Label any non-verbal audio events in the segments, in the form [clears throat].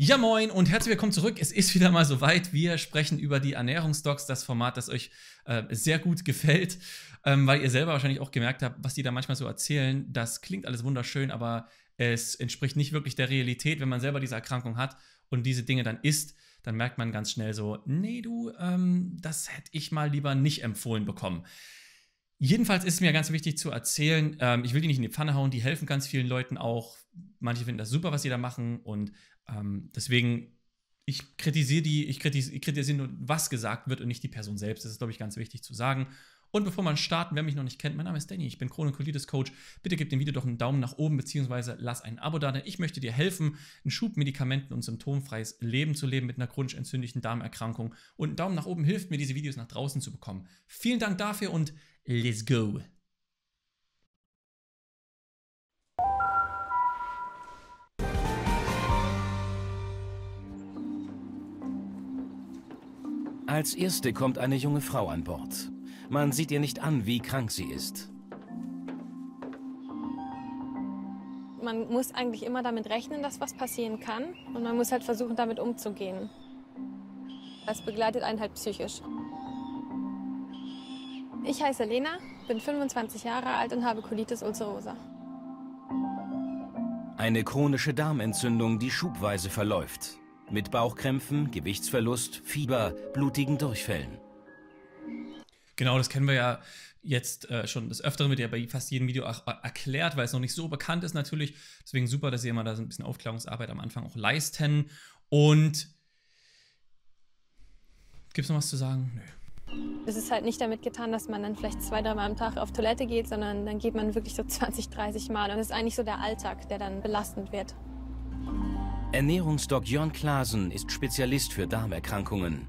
Ja moin und herzlich willkommen zurück. Es ist wieder mal soweit. Wir sprechen über die Ernährungsdocs, das Format, das euch äh, sehr gut gefällt, ähm, weil ihr selber wahrscheinlich auch gemerkt habt, was die da manchmal so erzählen. Das klingt alles wunderschön, aber es entspricht nicht wirklich der Realität. Wenn man selber diese Erkrankung hat und diese Dinge dann isst, dann merkt man ganz schnell so, nee du, ähm, das hätte ich mal lieber nicht empfohlen bekommen. Jedenfalls ist es mir ganz wichtig zu erzählen, ähm, ich will die nicht in die Pfanne hauen, die helfen ganz vielen Leuten auch. Manche finden das super, was sie da machen und ähm, deswegen, ich kritisiere die, ich kritisiere, kritisier nur, was gesagt wird und nicht die Person selbst. Das ist, glaube ich, ganz wichtig zu sagen. Und bevor man starten, wer mich noch nicht kennt, mein Name ist Danny, ich bin Chronokolitis Coach. Bitte gebt dem Video doch einen Daumen nach oben beziehungsweise lass ein Abo da, denn ich möchte dir helfen, einen Schub Medikamenten und symptomfreies Leben zu leben mit einer chronisch entzündlichen Darmerkrankung. Und einen Daumen nach oben hilft mir, diese Videos nach draußen zu bekommen. Vielen Dank dafür und let's go! Als erste kommt eine junge Frau an Bord. Man sieht ihr nicht an, wie krank sie ist. Man muss eigentlich immer damit rechnen, dass was passieren kann. Und man muss halt versuchen, damit umzugehen. Das begleitet einen halt psychisch. Ich heiße Lena, bin 25 Jahre alt und habe Colitis ulcerosa. Eine chronische Darmentzündung, die schubweise verläuft. Mit Bauchkrämpfen, Gewichtsverlust, Fieber, blutigen Durchfällen. Genau, das kennen wir ja jetzt äh, schon des Öfteren wird ja bei fast jedem Video auch, äh, erklärt, weil es noch nicht so bekannt ist natürlich. Deswegen super, dass sie immer da so ein bisschen Aufklärungsarbeit am Anfang auch leisten. Und gibt es noch was zu sagen? Nö. Es ist halt nicht damit getan, dass man dann vielleicht zwei, dreimal am Tag auf Toilette geht, sondern dann geht man wirklich so 20, [laughs] 30 Mal. Und es ist eigentlich so der Alltag, der dann belastend wird. Ernährungsdoc Jörn Klasen ist Spezialist für Darmerkrankungen.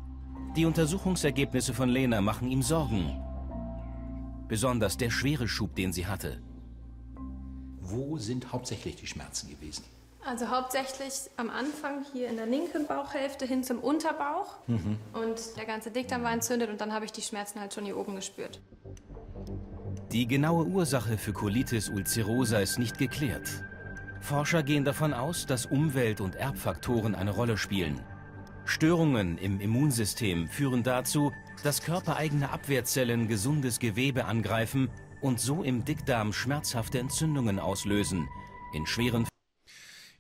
Die Untersuchungsergebnisse von Lena machen ihm Sorgen. Besonders der schwere Schub, den sie hatte. Wo sind hauptsächlich die Schmerzen gewesen? Also hauptsächlich am Anfang hier in der linken Bauchhälfte hin zum Unterbauch. Mhm. Und der ganze Dickdarm war entzündet und dann habe ich die Schmerzen halt schon hier oben gespürt. Die genaue Ursache für Colitis ulcerosa ist nicht geklärt. Forscher gehen davon aus, dass Umwelt und Erbfaktoren eine Rolle spielen. Störungen im Immunsystem führen dazu, dass körpereigene Abwehrzellen gesundes Gewebe angreifen und so im Dickdarm schmerzhafte Entzündungen auslösen. In schweren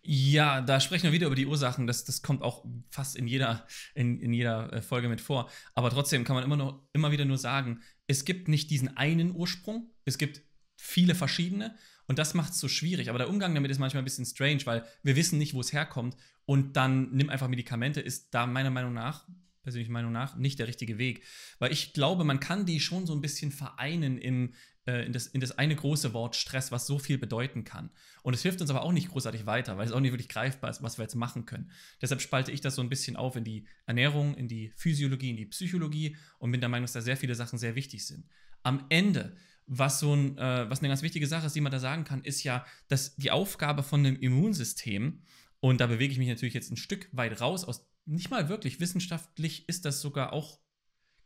ja, da sprechen wir wieder über die Ursachen. Das, das kommt auch fast in jeder, in, in jeder äh, Folge mit vor. Aber trotzdem kann man immer, noch, immer wieder nur sagen, es gibt nicht diesen einen Ursprung. Es gibt viele verschiedene. Und das macht es so schwierig. Aber der Umgang damit ist manchmal ein bisschen strange, weil wir wissen nicht, wo es herkommt. Und dann nimm einfach Medikamente, ist da meiner Meinung nach, persönlicher Meinung nach, nicht der richtige Weg. Weil ich glaube, man kann die schon so ein bisschen vereinen im, äh, in, das, in das eine große Wort Stress, was so viel bedeuten kann. Und es hilft uns aber auch nicht großartig weiter, weil es auch nicht wirklich greifbar ist, was wir jetzt machen können. Deshalb spalte ich das so ein bisschen auf in die Ernährung, in die Physiologie, in die Psychologie und bin der Meinung, dass da sehr viele Sachen sehr wichtig sind. Am Ende was so ein, äh, was eine ganz wichtige Sache ist, die man da sagen kann, ist ja, dass die Aufgabe von dem Immunsystem, und da bewege ich mich natürlich jetzt ein Stück weit raus aus, nicht mal wirklich, wissenschaftlich ist das sogar auch,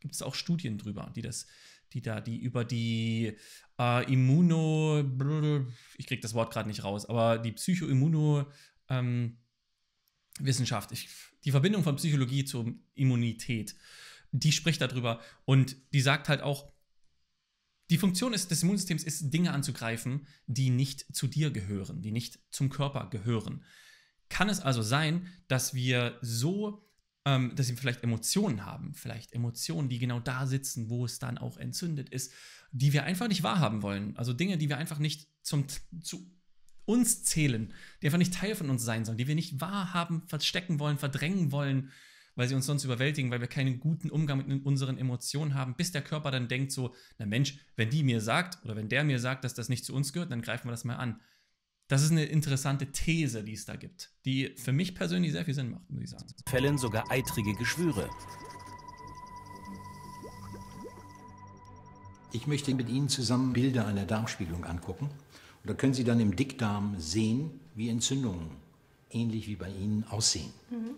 gibt es auch Studien drüber, die das, die da, die über die äh, Immuno, ich kriege das Wort gerade nicht raus, aber die Psychoimmuno, ähm, Wissenschaft, ich, die Verbindung von Psychologie zur Immunität, die spricht darüber und die sagt halt auch, die Funktion ist, des Immunsystems ist, Dinge anzugreifen, die nicht zu dir gehören, die nicht zum Körper gehören. Kann es also sein, dass wir so, ähm, dass wir vielleicht Emotionen haben, vielleicht Emotionen, die genau da sitzen, wo es dann auch entzündet ist, die wir einfach nicht wahrhaben wollen. Also Dinge, die wir einfach nicht zum, zu uns zählen, die einfach nicht Teil von uns sein sollen, die wir nicht wahrhaben, verstecken wollen, verdrängen wollen, weil sie uns sonst überwältigen, weil wir keinen guten Umgang mit unseren Emotionen haben, bis der Körper dann denkt so, na Mensch, wenn die mir sagt oder wenn der mir sagt, dass das nicht zu uns gehört, dann greifen wir das mal an. Das ist eine interessante These, die es da gibt, die für mich persönlich sehr viel Sinn macht, muss ich sagen. Fällen sogar eitrige Geschwüre. Ich möchte mit Ihnen zusammen Bilder einer Darmspiegelung angucken. Und da können Sie dann im Dickdarm sehen, wie Entzündungen, ähnlich wie bei Ihnen, aussehen. Mhm.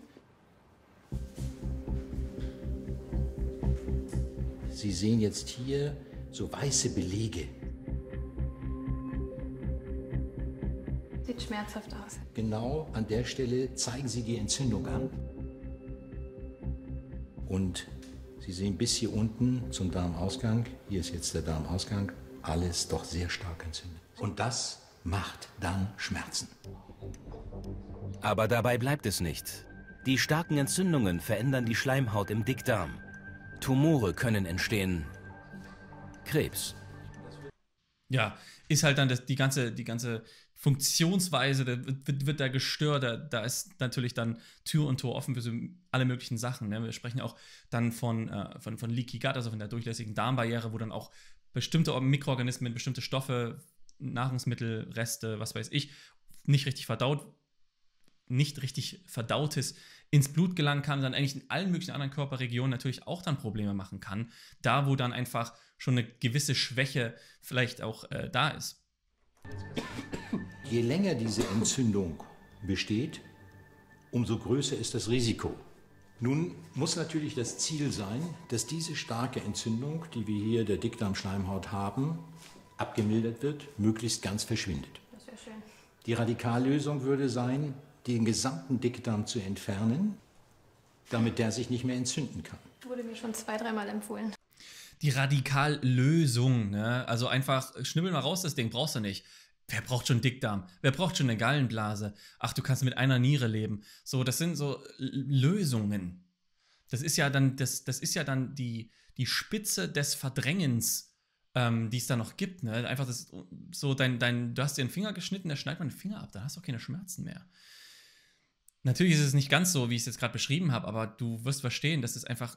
Sie sehen jetzt hier so weiße Belege. Sieht schmerzhaft aus. Genau an der Stelle zeigen Sie die Entzündung an. Und Sie sehen bis hier unten zum Darmausgang, hier ist jetzt der Darmausgang, alles doch sehr stark entzündet. Und das macht dann Schmerzen. Aber dabei bleibt es nicht. Die starken Entzündungen verändern die Schleimhaut im Dickdarm. Tumore können entstehen. Krebs. Ja, ist halt dann das, die ganze, die ganze Funktionsweise wird, wird, da gestört. Da, da, ist natürlich dann Tür und Tor offen für so alle möglichen Sachen. Ne? Wir sprechen auch dann von, äh, von, von Leaky Gut, also von der durchlässigen Darmbarriere, wo dann auch bestimmte Mikroorganismen, bestimmte Stoffe, Nahrungsmittel, Reste, was weiß ich, nicht richtig verdaut, nicht richtig verdautes ins Blut gelangen kann, dann eigentlich in allen möglichen anderen Körperregionen natürlich auch dann Probleme machen kann. Da, wo dann einfach schon eine gewisse Schwäche vielleicht auch äh, da ist. Je länger diese Entzündung besteht, umso größer ist das Risiko. Nun muss natürlich das Ziel sein, dass diese starke Entzündung, die wir hier der Dickdarmschleimhaut haben, abgemildert wird, möglichst ganz verschwindet. Das wäre schön. Die Radikallösung würde sein, den gesamten Dickdarm zu entfernen, damit der sich nicht mehr entzünden kann. Wurde mir schon zwei, dreimal empfohlen. Die Radikallösung, ne? Also einfach schnibbel mal raus das Ding, brauchst du nicht. Wer braucht schon Dickdarm? Wer braucht schon eine Gallenblase? Ach, du kannst mit einer Niere leben. So, das sind so Lösungen. Das ist ja dann, das, das ist ja dann die, die Spitze des Verdrängens, ähm, die es da noch gibt. Ne? Einfach das, so dein, dein, du hast dir einen Finger geschnitten, der schneidet man den Finger ab, dann hast du auch keine Schmerzen mehr. Natürlich ist es nicht ganz so, wie ich es jetzt gerade beschrieben habe, aber du wirst verstehen, dass es einfach,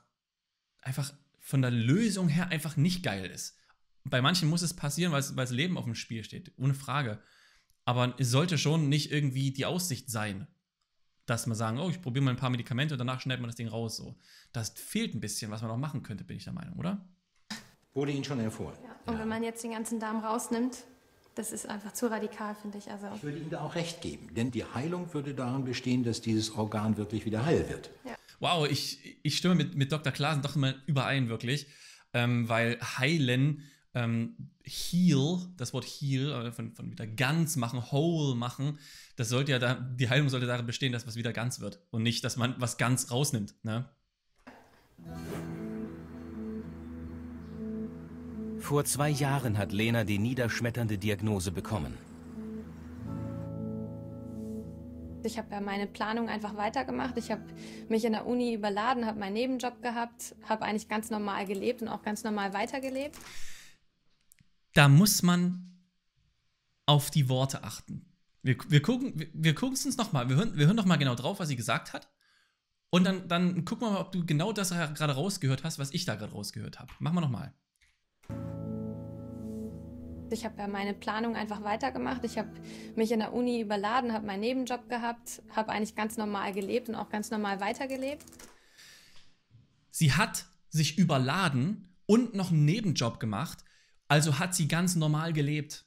einfach von der Lösung her einfach nicht geil ist. Bei manchen muss es passieren, weil das Leben auf dem Spiel steht, ohne Frage. Aber es sollte schon nicht irgendwie die Aussicht sein, dass man sagen, oh, ich probiere mal ein paar Medikamente und danach schneidet man das Ding raus. So. Das fehlt ein bisschen, was man auch machen könnte, bin ich der Meinung, oder? Wurde Ihnen schon empfohlen. Ja. Und ja. wenn man jetzt den ganzen Darm rausnimmt, das ist einfach zu radikal, finde ich. Also ich würde Ihnen da auch recht geben, denn die Heilung würde darin bestehen, dass dieses Organ wirklich wieder heil wird. Ja. Wow, ich, ich stimme mit, mit Dr. Klaasen doch immer überein, wirklich, ähm, weil heilen, ähm, heal, das Wort heal, äh, von, von wieder ganz machen, whole machen, das sollte ja da, die Heilung sollte darin bestehen, dass was wieder ganz wird und nicht, dass man was ganz rausnimmt. Ne? Vor zwei Jahren hat Lena die niederschmetternde Diagnose bekommen. Ich habe ja äh, meine Planung einfach weitergemacht. Ich habe mich in der Uni überladen, habe meinen Nebenjob gehabt, habe eigentlich ganz normal gelebt und auch ganz normal weitergelebt. Da muss man auf die Worte achten. Wir, wir gucken wir, wir es uns nochmal. Wir hören, wir hören nochmal genau drauf, was sie gesagt hat. Und dann, dann gucken wir mal, ob du genau das gerade rausgehört hast, was ich da gerade rausgehört habe. Machen wir nochmal. Ich habe ja meine Planung einfach weitergemacht. Ich habe mich in der Uni überladen, habe meinen Nebenjob gehabt, habe eigentlich ganz normal gelebt und auch ganz normal weitergelebt. Sie hat sich überladen und noch einen Nebenjob gemacht, also hat sie ganz normal gelebt.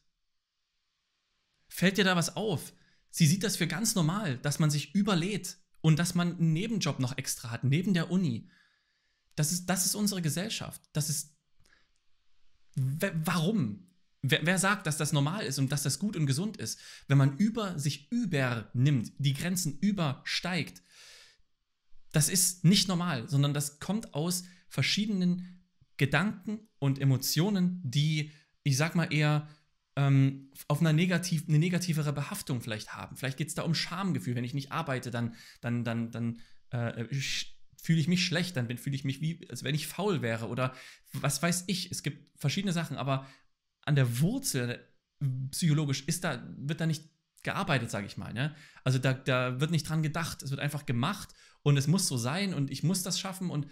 Fällt dir da was auf? Sie sieht das für ganz normal, dass man sich überlädt und dass man einen Nebenjob noch extra hat, neben der Uni. Das ist, das ist unsere Gesellschaft. Das ist. Warum? Wer, wer, sagt, dass das normal ist und dass das gut und gesund ist? Wenn man über sich übernimmt, die Grenzen übersteigt, das ist nicht normal, sondern das kommt aus verschiedenen Gedanken und Emotionen, die, ich sag mal eher, ähm, auf einer negativ, eine negativere Behaftung vielleicht haben. Vielleicht geht es da um Schamgefühl. Wenn ich nicht arbeite, dann, dann, dann, dann äh, äh fühle ich mich schlecht, dann fühle ich mich wie, als wenn ich faul wäre oder was weiß ich. Es gibt verschiedene Sachen, aber an der Wurzel psychologisch ist da, wird da nicht gearbeitet, sage ich mal. Ne? Also da, da wird nicht dran gedacht, es wird einfach gemacht und es muss so sein und ich muss das schaffen und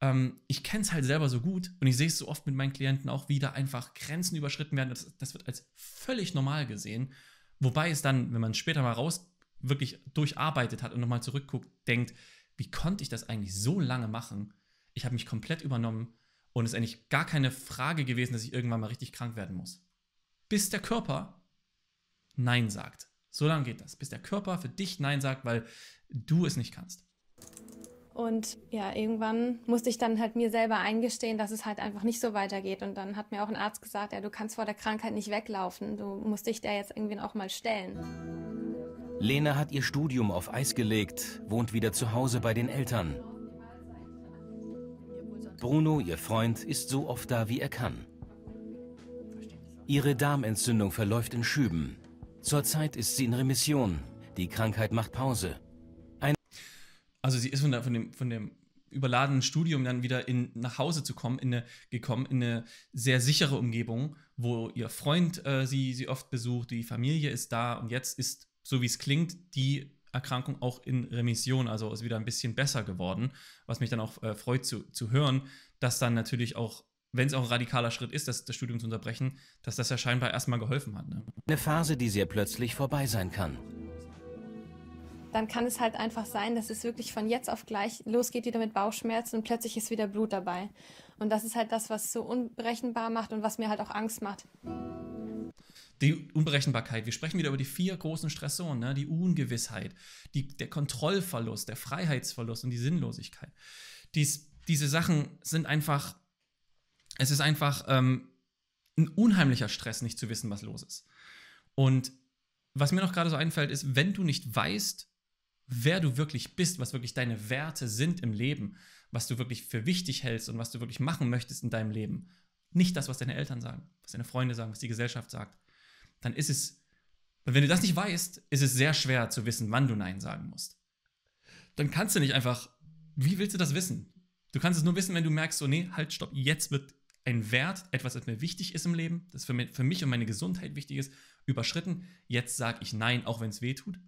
ähm, ich kenne es halt selber so gut und ich sehe es so oft mit meinen Klienten auch, wie da einfach Grenzen überschritten werden. Das, das wird als völlig normal gesehen. Wobei es dann, wenn man später mal raus wirklich durcharbeitet hat und nochmal zurückguckt, denkt, wie konnte ich das eigentlich so lange machen? Ich habe mich komplett übernommen und es ist eigentlich gar keine Frage gewesen, dass ich irgendwann mal richtig krank werden muss. Bis der Körper Nein sagt. So lange geht das, bis der Körper für dich Nein sagt, weil du es nicht kannst. Und ja, irgendwann musste ich dann halt mir selber eingestehen, dass es halt einfach nicht so weitergeht. Und dann hat mir auch ein Arzt gesagt, ja, du kannst vor der Krankheit nicht weglaufen. Du musst dich der jetzt irgendwie auch mal stellen. Lena hat ihr Studium auf Eis gelegt, wohnt wieder zu Hause bei den Eltern. Bruno, ihr Freund, ist so oft da, wie er kann. Ihre Darmentzündung verläuft in Schüben. Zurzeit ist sie in Remission. Die Krankheit macht Pause. Ein also sie ist von, der, von, dem, von dem überladenen Studium dann wieder in, nach Hause zu kommen, in eine, gekommen, in eine sehr sichere Umgebung, wo ihr Freund äh, sie, sie oft besucht, die Familie ist da und jetzt ist, so wie es klingt, die Erkrankung auch in Remission, also ist wieder ein bisschen besser geworden, was mich dann auch äh, freut zu, zu hören, dass dann natürlich auch wenn es auch ein radikaler Schritt ist, das, das, Studium zu unterbrechen, dass das ja scheinbar erstmal geholfen hat. Ne? Eine Phase, die sehr plötzlich vorbei sein kann. Dann kann es halt einfach sein, dass es wirklich von jetzt auf gleich losgeht wieder mit Bauchschmerzen und plötzlich ist wieder Blut dabei. Und das ist halt das, was so unberechenbar macht und was mir halt auch Angst macht die Unberechenbarkeit. Wir sprechen wieder über die vier großen Stressoren, ne? die Ungewissheit, die, der Kontrollverlust, der Freiheitsverlust und die Sinnlosigkeit. Dies, diese Sachen sind einfach, es ist einfach ähm, ein unheimlicher Stress, nicht zu wissen, was los ist. Und was mir noch gerade so einfällt, ist, wenn du nicht weißt, wer du wirklich bist, was wirklich deine Werte sind im Leben, was du wirklich für wichtig hältst und was du wirklich machen möchtest in deinem Leben. Nicht das, was deine Eltern sagen, was deine Freunde sagen, was die Gesellschaft sagt, dann ist es, wenn du das nicht weißt, ist es sehr schwer zu wissen, wann du Nein sagen musst. Dann kannst du nicht einfach, wie willst du das wissen? Du kannst es nur wissen, wenn du merkst, so, nee, halt, stopp, jetzt wird ein Wert, etwas, das mir wichtig ist im Leben, das für mich, für mich und meine Gesundheit wichtig ist, überschritten. Jetzt sage ich Nein, auch wenn es weh tut.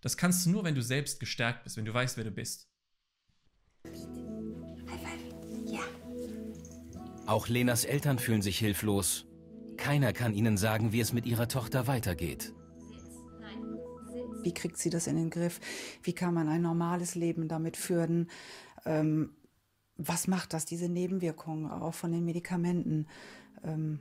Das kannst du nur, wenn du selbst gestärkt bist, wenn du weißt, wer du bist. Auch Lenas Eltern fühlen sich hilflos keiner kann Ihnen sagen, wie es mit Ihrer Tochter weitergeht. Wie kriegt sie das in den Griff? Wie kann man ein normales Leben damit führen? Ähm, was macht das, diese Nebenwirkungen auch von den Medikamenten? Ähm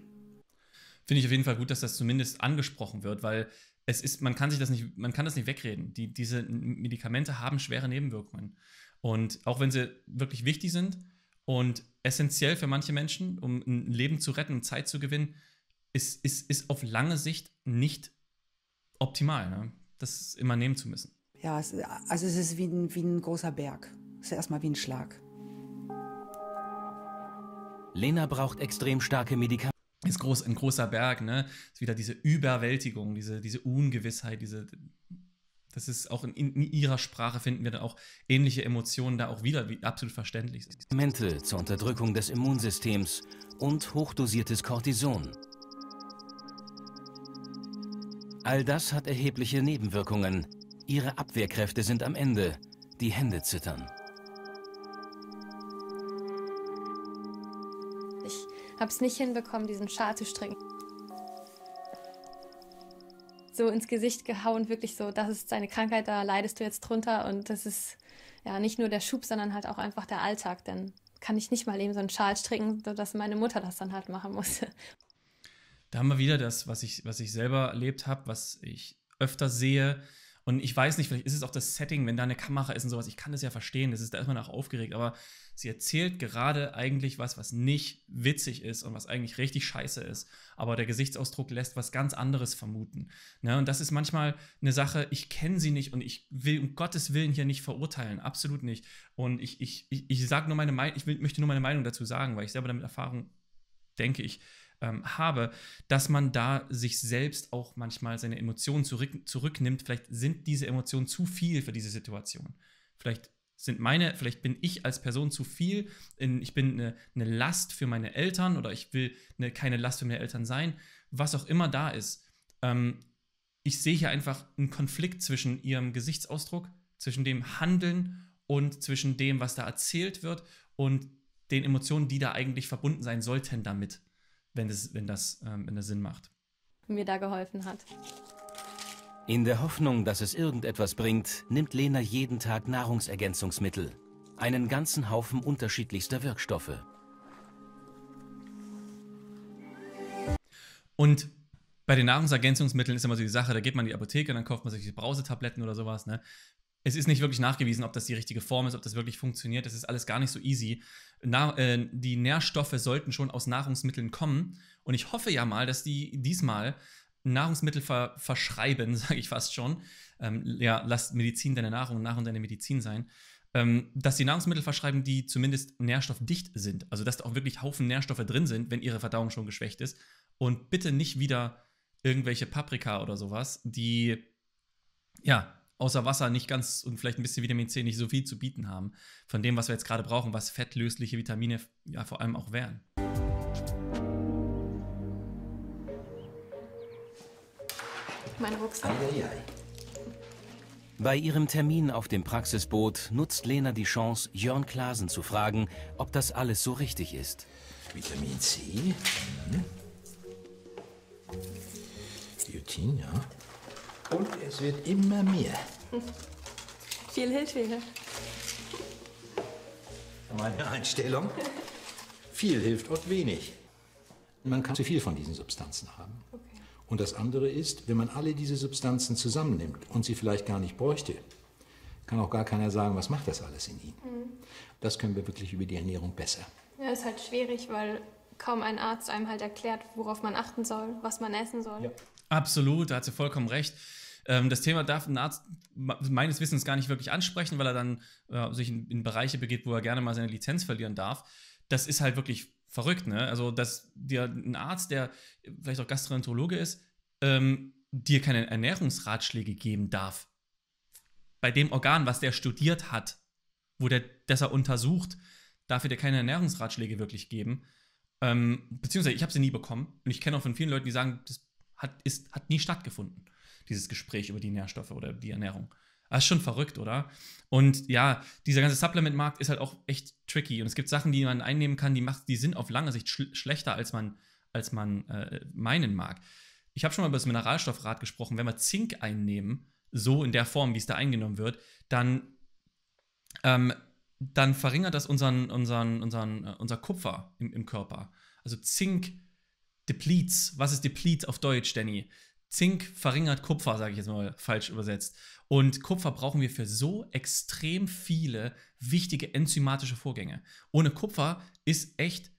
Finde ich auf jeden Fall gut, dass das zumindest angesprochen wird, weil es ist, man kann sich das nicht, man kann das nicht wegreden. Die, diese Medikamente haben schwere Nebenwirkungen. Und auch wenn sie wirklich wichtig sind und essentiell für manche Menschen, um ein Leben zu retten, Zeit zu gewinnen, ist, ist, ist auf lange Sicht nicht optimal, ne? das immer nehmen zu müssen. Ja, es, also es ist wie ein, wie ein großer Berg. Es ist erstmal wie ein Schlag. Lena braucht extrem starke Medikamente. Ist groß, ein großer Berg, ne? Ist wieder diese Überwältigung, diese, diese Ungewissheit, diese. Das ist auch in, in ihrer Sprache finden wir dann auch ähnliche Emotionen da auch wieder, wie absolut verständlich. Medikamente zur Unterdrückung des Immunsystems und hochdosiertes Cortison. All das hat erhebliche Nebenwirkungen. Ihre Abwehrkräfte sind am Ende. Die Hände zittern. Ich habe es nicht hinbekommen, diesen Schal zu stricken. So ins Gesicht gehauen, wirklich so, das ist deine Krankheit, da leidest du jetzt drunter. Und das ist ja nicht nur der Schub, sondern halt auch einfach der Alltag. Denn kann ich nicht mal eben so einen Schal stricken, sodass meine Mutter das dann halt machen muss. Da haben wir wieder das, was ich, was ich selber erlebt habe, was ich öfter sehe. Und ich weiß nicht, vielleicht ist es auch das Setting, wenn da eine Kamera ist und sowas. Ich kann das ja verstehen, das ist, da ist man auch aufgeregt. Aber sie erzählt gerade eigentlich was, was nicht witzig ist und was eigentlich richtig scheiße ist. Aber der Gesichtsausdruck lässt was ganz anderes vermuten. Ne? Und das ist manchmal eine Sache, ich kenne sie nicht und ich will um Gottes Willen hier nicht verurteilen. Absolut nicht. Und ich, ich, ich, ich nur meine ich will, möchte nur meine Meinung dazu sagen, weil ich selber damit Erfahrung, denke ich, ähm, habe, dass man da sich selbst auch manchmal seine Emotionen zurück, zurücknimmt. Vielleicht sind diese Emotionen zu viel für diese Situation. Vielleicht sind meine, vielleicht bin ich als Person zu viel, in, ich bin eine, eine, Last für meine Eltern oder ich will eine, keine Last für meine Eltern sein, was auch immer da ist. Ähm, ich sehe hier einfach einen Konflikt zwischen ihrem Gesichtsausdruck, zwischen dem Handeln und zwischen dem, was da erzählt wird und den Emotionen, die da eigentlich verbunden sein sollten damit wenn das, wenn das, ähm, wenn das Sinn macht. Mir da geholfen hat. In der Hoffnung, dass es irgendetwas bringt, nimmt Lena jeden Tag Nahrungsergänzungsmittel. Einen ganzen Haufen unterschiedlichster Wirkstoffe. Und bei den Nahrungsergänzungsmitteln ist immer so die Sache, da geht man in die Apotheke, dann kauft man sich Brausetabletten oder sowas. Ne? es ist nicht wirklich nachgewiesen, ob das die richtige Form ist, ob das wirklich funktioniert. Das ist alles gar nicht so easy. Na, äh, die Nährstoffe sollten schon aus Nahrungsmitteln kommen. Und ich hoffe ja mal, dass die diesmal Nahrungsmittel ver verschreiben, [laughs] sage ich fast schon. Ähm, ja, lass Medizin deine Nahrung, Nahrung deine Medizin sein. Ähm, dass die Nahrungsmittel verschreiben, die zumindest nährstoffdicht sind. Also, dass da auch wirklich Haufen Nährstoffe drin sind, wenn ihre Verdauung schon geschwächt ist. Und bitte nicht wieder irgendwelche Paprika oder sowas, die ja außer Wasser nicht ganz und vielleicht ein bisschen Vitamin C nicht so viel zu bieten haben von dem, was wir jetzt gerade brauchen, was fettlösliche Vitamine ja vor allem auch wären. Mein Rucksack. Bei ihrem Termin auf dem Praxisboot nutzt Lena die Chance, Jörn Klasen zu fragen, ob das alles so richtig ist. Vitamin C. Mhm. Biotin, ja. Und es wird immer mehr. Viel Hilfe. Meine Einstellung? Viel hilft und wenig. Man kann zu viel von diesen Substanzen haben. Okay. Und das andere ist, wenn man alle diese Substanzen zusammennimmt und sie vielleicht gar nicht bräuchte, kann auch gar keiner sagen, was macht das alles in ihnen. Mhm. Das können wir wirklich über die Ernährung besser. Ja, ist halt schwierig, weil kaum ein Arzt einem halt erklärt, worauf man achten soll, was man essen soll. Ja. Absolut, da hat sie vollkommen recht. Ähm, das Thema darf ein Arzt meines Wissens gar nicht wirklich ansprechen, weil er dann äh, sich in, in Bereiche begeht, wo er gerne mal seine Lizenz verlieren darf. Das ist halt wirklich verrückt, ne? Also, dass dir ein Arzt, der vielleicht auch Gastroenterologe ist, ähm, dir keine Ernährungsratschläge geben darf. Bei dem Organ, was der studiert hat, wo der, das er untersucht, darf er dir keine Ernährungsratschläge wirklich geben. Ähm, beziehungsweise, ich habe sie nie bekommen. Und ich kenne auch von vielen Leuten, die sagen, das hat, ist, hat nie stattgefunden dieses Gespräch über die Nährstoffe oder die Ernährung. Das ah, ist schon verrückt, oder? Und ja, dieser ganze Supplement-Markt ist halt auch echt tricky. Und es gibt Sachen, die man einnehmen kann, die, macht, die sind auf lange Sicht schl schlechter, als man, als man äh, meinen mag. Ich habe schon mal über das Mineralstoffrat gesprochen. Wenn wir Zink einnehmen, so in der Form, wie es da eingenommen wird, dann, ähm, dann verringert das unseren, unseren, unseren, äh, unser Kupfer im, im Körper. Also Zink depletes. Was ist deplete auf Deutsch, Danny? Zink verringert Kupfer, sage ich jetzt mal falsch übersetzt. Und Kupfer brauchen wir für so extrem viele wichtige enzymatische Vorgänge. Ohne Kupfer ist echt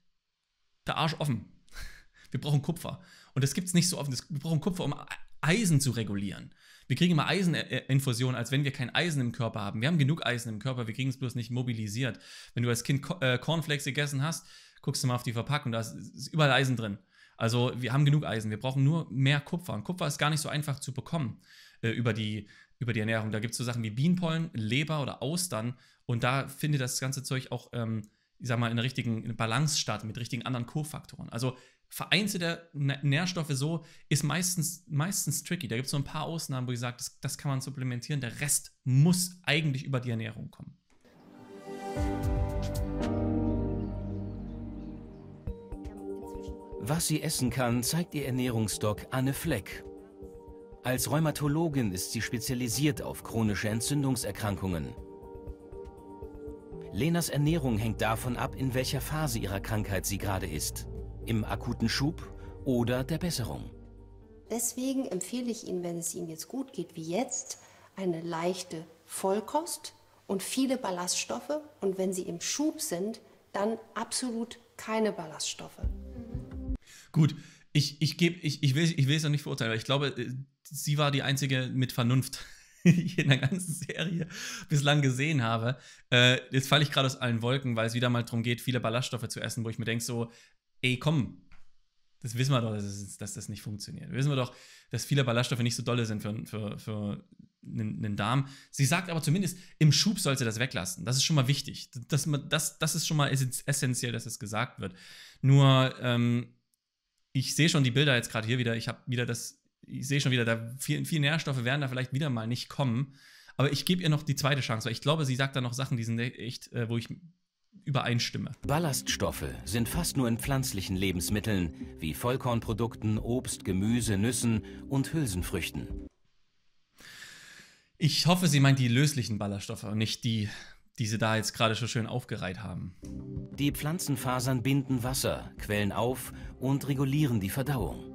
der Arsch offen. [laughs] Wir brauchen Kupfer. Und das gibt es nicht so oft. Wir brauchen Kupfer, um Eisen zu regulieren. Wir kriegen immer Eiseninfusionen, als wenn wir kein Eisen im Körper haben. Wir haben genug Eisen im Körper, wir kriegen es bloß nicht mobilisiert. Wenn du als Kind äh, Cornflakes gegessen hast, guckst du mal auf die Verpackung, da ist überall Eisen drin. Also wir haben genug Eisen, wir brauchen nur mehr Kupfer. Und Kupfer ist gar nicht so einfach zu bekommen äh, über, die, über die Ernährung. Da gibt es so Sachen wie Bienenpollen, Leber oder Austern. Und da findet das ganze Zeug auch, ähm, ich sag mal, in der richtigen Balance statt, mit richtigen anderen Co-Faktoren. Also vereinzelte Nährstoffe so ist meistens, meistens tricky. Da gibt es so ein paar Ausnahmen, wo ich sage, das, das kann man supplementieren. Der Rest muss eigentlich über die Ernährung kommen. Was sie essen kann, zeigt ihr Ernährungsdoc Anne Fleck. Als Rheumatologin ist sie spezialisiert auf chronische Entzündungserkrankungen. Lenas Ernährung hängt davon ab, in welcher Phase ihrer Krankheit sie gerade ist. Im akuten Schub oder der Besserung. Deswegen empfehle ich Ihnen, wenn es Ihnen jetzt gut geht wie jetzt, eine leichte Vollkost und viele Ballaststoffe. Und wenn Sie im Schub sind, dann absolut keine Ballaststoffe. Gut, ich, ich, geb, ich, ich will es ich noch nicht verurteilen, weil ich glaube, äh, sie war die einzige mit Vernunft, [laughs] die ich in der ganzen Serie bislang gesehen habe. Äh, jetzt falle ich gerade aus allen Wolken, weil es wieder mal darum geht, viele Ballaststoffe zu essen, wo ich mir denke, so, ey, komm, das wissen wir doch, dass, es, dass, das nicht funktioniert. Wissen wir doch, dass viele Ballaststoffe nicht so dolle sind für, für, für einen, einen, Darm. Sie sagt aber zumindest, im Schub sollst du das weglassen. Das ist schon mal wichtig. Das, das, das ist schon mal essentiell, dass es das gesagt wird. Nur ähm, ich sehe schon die Bilder jetzt gerade hier wieder. Ich habe wieder das, ich sehe schon wieder, da viel, viel Nährstoffe werden da vielleicht wieder mal nicht kommen. Aber ich gebe ihr noch die zweite Chance, weil ich glaube, sie sagt da noch Sachen, die sind echt, äh, wo ich übereinstimme. Ballaststoffe sind fast nur in pflanzlichen Lebensmitteln wie Vollkornprodukten, Obst, Gemüse, Nüssen und Hülsenfrüchten. Ich hoffe, sie meint die löslichen Ballaststoffe und nicht die die sie da jetzt gerade schon schön aufgereiht haben. Die Pflanzenfasern binden Wasser, quellen auf und regulieren die Verdauung.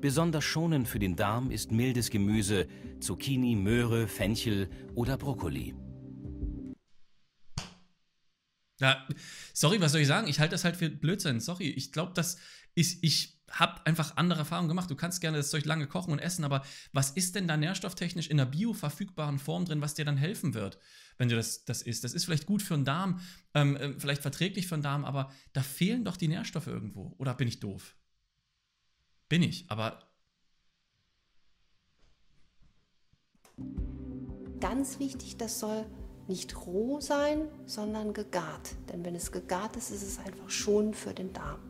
Besonders schonend für den Darm ist mildes Gemüse, Zucchini, Möhre, Fenchel oder Brokkoli. Ja, sorry, was soll ich sagen? Ich halte das halt für Blödsinn. Sorry, ich glaube, das ist, ich hab einfach andere Erfahrungen gemacht. Du kannst gerne das Zeug lange kochen und essen, aber was ist denn da nährstofftechnisch in der bioverfügbaren Form drin, was dir dann helfen wird, wenn du das, das isst? Das ist vielleicht gut für den Darm, ähm, äh, vielleicht verträglich für den Darm, aber da fehlen doch die Nährstoffe irgendwo. Oder bin ich doof? Bin ich, aber. Ganz wichtig, das soll nicht roh sein, sondern gegart. Denn wenn es gegart ist, ist es einfach schon für den Darm.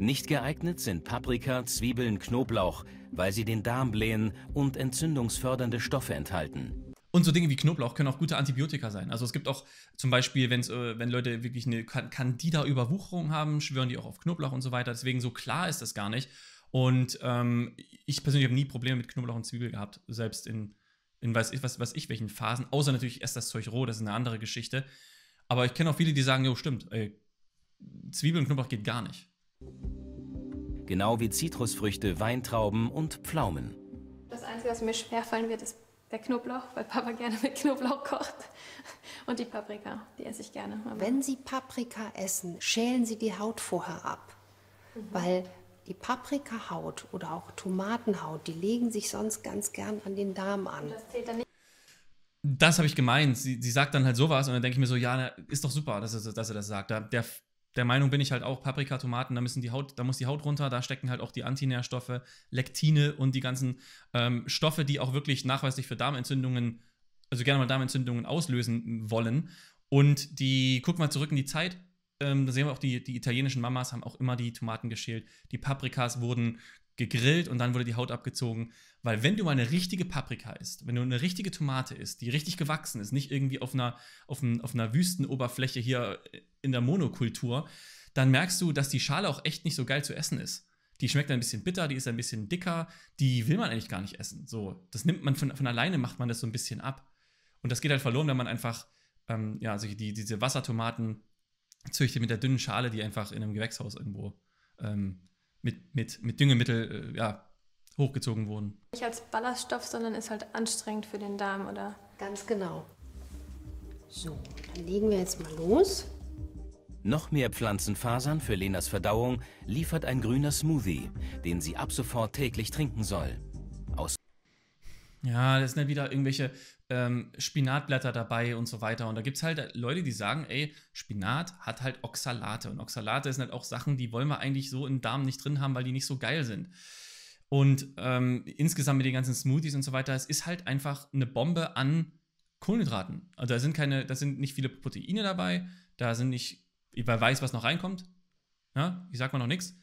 Nicht geeignet sind Paprika, Zwiebeln, Knoblauch, weil sie den Darm blähen und entzündungsfördernde Stoffe enthalten. Und so Dinge wie Knoblauch können auch gute Antibiotika sein. Also es gibt auch zum Beispiel, wenn's, äh, wenn Leute wirklich eine Candida-Überwucherung haben, schwören die auch auf Knoblauch und so weiter. Deswegen so klar ist das gar nicht. Und ähm, ich persönlich habe nie Probleme mit Knoblauch und Zwiebel gehabt, selbst in, in weiß ich, was, was ich, welchen Phasen. Außer natürlich erst das Zeug roh, das ist eine andere Geschichte. Aber ich kenne auch viele, die sagen, jo, stimmt, ey, Zwiebeln und Knoblauch geht gar nicht. Genau wie Zitrusfrüchte, Weintrauben und Pflaumen. Das Einzige, was mir schwerfallen wird, ist der Knoblauch, weil Papa gerne mit Knoblauch kocht. Und die Paprika, die esse ich gerne. Mama. Wenn Sie Paprika essen, schälen Sie die Haut vorher ab. Mhm. Weil die Paprikahaut oder auch Tomatenhaut, die legen sich sonst ganz gern an den Darm an. Das zählt dann nicht. Das habe ich gemeint. Sie, sie, sagt dann halt sowas und dann denke ich mir so, ja, ist doch super, dass er, dass er das sagt. Der der Meinung bin ich halt auch, Paprika, Tomaten, da, müssen die Haut, da muss die Haut runter, da stecken halt auch die Antinährstoffe, Lektine und die ganzen ähm, Stoffe, die auch wirklich nachweislich für Darmentzündungen, also gerne mal Darmentzündungen auslösen wollen. Und die, guck mal zurück in die Zeit, ähm, da sehen wir auch, die, die italienischen Mamas haben auch immer die Tomaten geschält. Die Paprikas wurden gegrillt und dann wurde die Haut abgezogen. Weil wenn du mal eine richtige Paprika isst, wenn du eine richtige Tomate isst, die richtig gewachsen ist, nicht irgendwie auf einer, auf ein, auf einer Wüstenoberfläche hier äh, in der Monokultur, dann merkst du, dass die Schale auch echt nicht so geil zu essen ist. Die schmeckt ein bisschen bitter, die ist ein bisschen dicker, die will man eigentlich gar nicht essen. So, das nimmt man von, von alleine, macht man das so ein bisschen ab. Und das geht halt verloren, wenn man einfach, ähm, ja, also die, diese Wassertomaten züchtet mit der dünnen Schale, die einfach in einem Gewächshaus irgendwo ähm, mit, mit, mit Düngemittel, äh, ja, hochgezogen wurden. Nicht als Ballaststoff, sondern ist halt anstrengend für den Darm, oder? Ganz genau. So, dann legen wir jetzt mal los. Noch mehr Pflanzenfasern für Lenas Verdauung liefert ein grüner Smoothie, den sie ab sofort täglich trinken soll. Aus ja, da sind ja wieder irgendwelche ähm, Spinatblätter dabei und so weiter. Und da gibt es halt Leute, die sagen, ey, Spinat hat halt Oxalate. Und Oxalate sind halt auch Sachen, die wollen wir eigentlich so im Darm nicht drin haben, weil die nicht so geil sind. Und ähm, insgesamt mit den ganzen Smoothies und so weiter, es ist halt einfach eine Bombe an Kohlenhydraten. Also da sind keine, da sind nicht viele Proteine dabei, da sind nicht wer weiß, was noch reinkommt. Ja, ich sag mal noch nichts.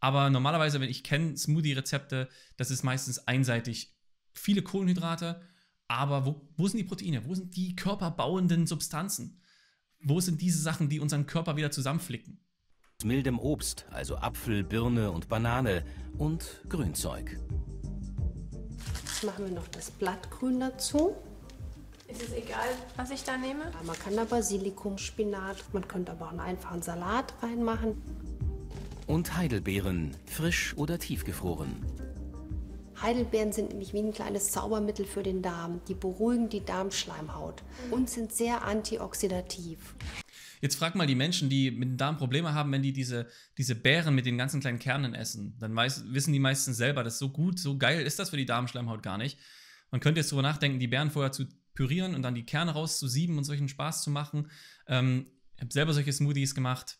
Aber normalerweise, wenn ich kenne Smoothie-Rezepte, das ist meistens einseitig viele Kohlenhydrate, aber wo, wo sind die Proteine? Wo sind die körperbauenden Substanzen? Wo sind diese Sachen, die unseren Körper wieder zusammenflicken? Mildem Obst, also Apfel, Birne und Banane und Grünzeug. Jetzt machen wir noch das Blattgrün dazu. Ist es egal, was ich da nehme? Ja, man kann da Basilikumspinat, man könnte aber auch einen einfachen Salat reinmachen. Und Heidelbeeren, frisch oder tiefgefroren. Heidelbeeren sind nämlich wie ein kleines Zaubermittel für den Darm. Die beruhigen die Darmschleimhaut und sind sehr antioxidativ. Jetzt frag mal die Menschen, die mit dem Darm Probleme haben, wenn die diese, diese Beeren mit den ganzen kleinen Kernen essen. Dann weiß, wissen die meisten selber, das ist so gut, so geil ist das für die Darmschleimhaut gar nicht. Man könnte jetzt darüber nachdenken, die Beeren vorher zu pürieren und dann die Kerne rauszusieben und solchen Spaß zu machen. Ähm, ich habe selber solche Smoothies gemacht.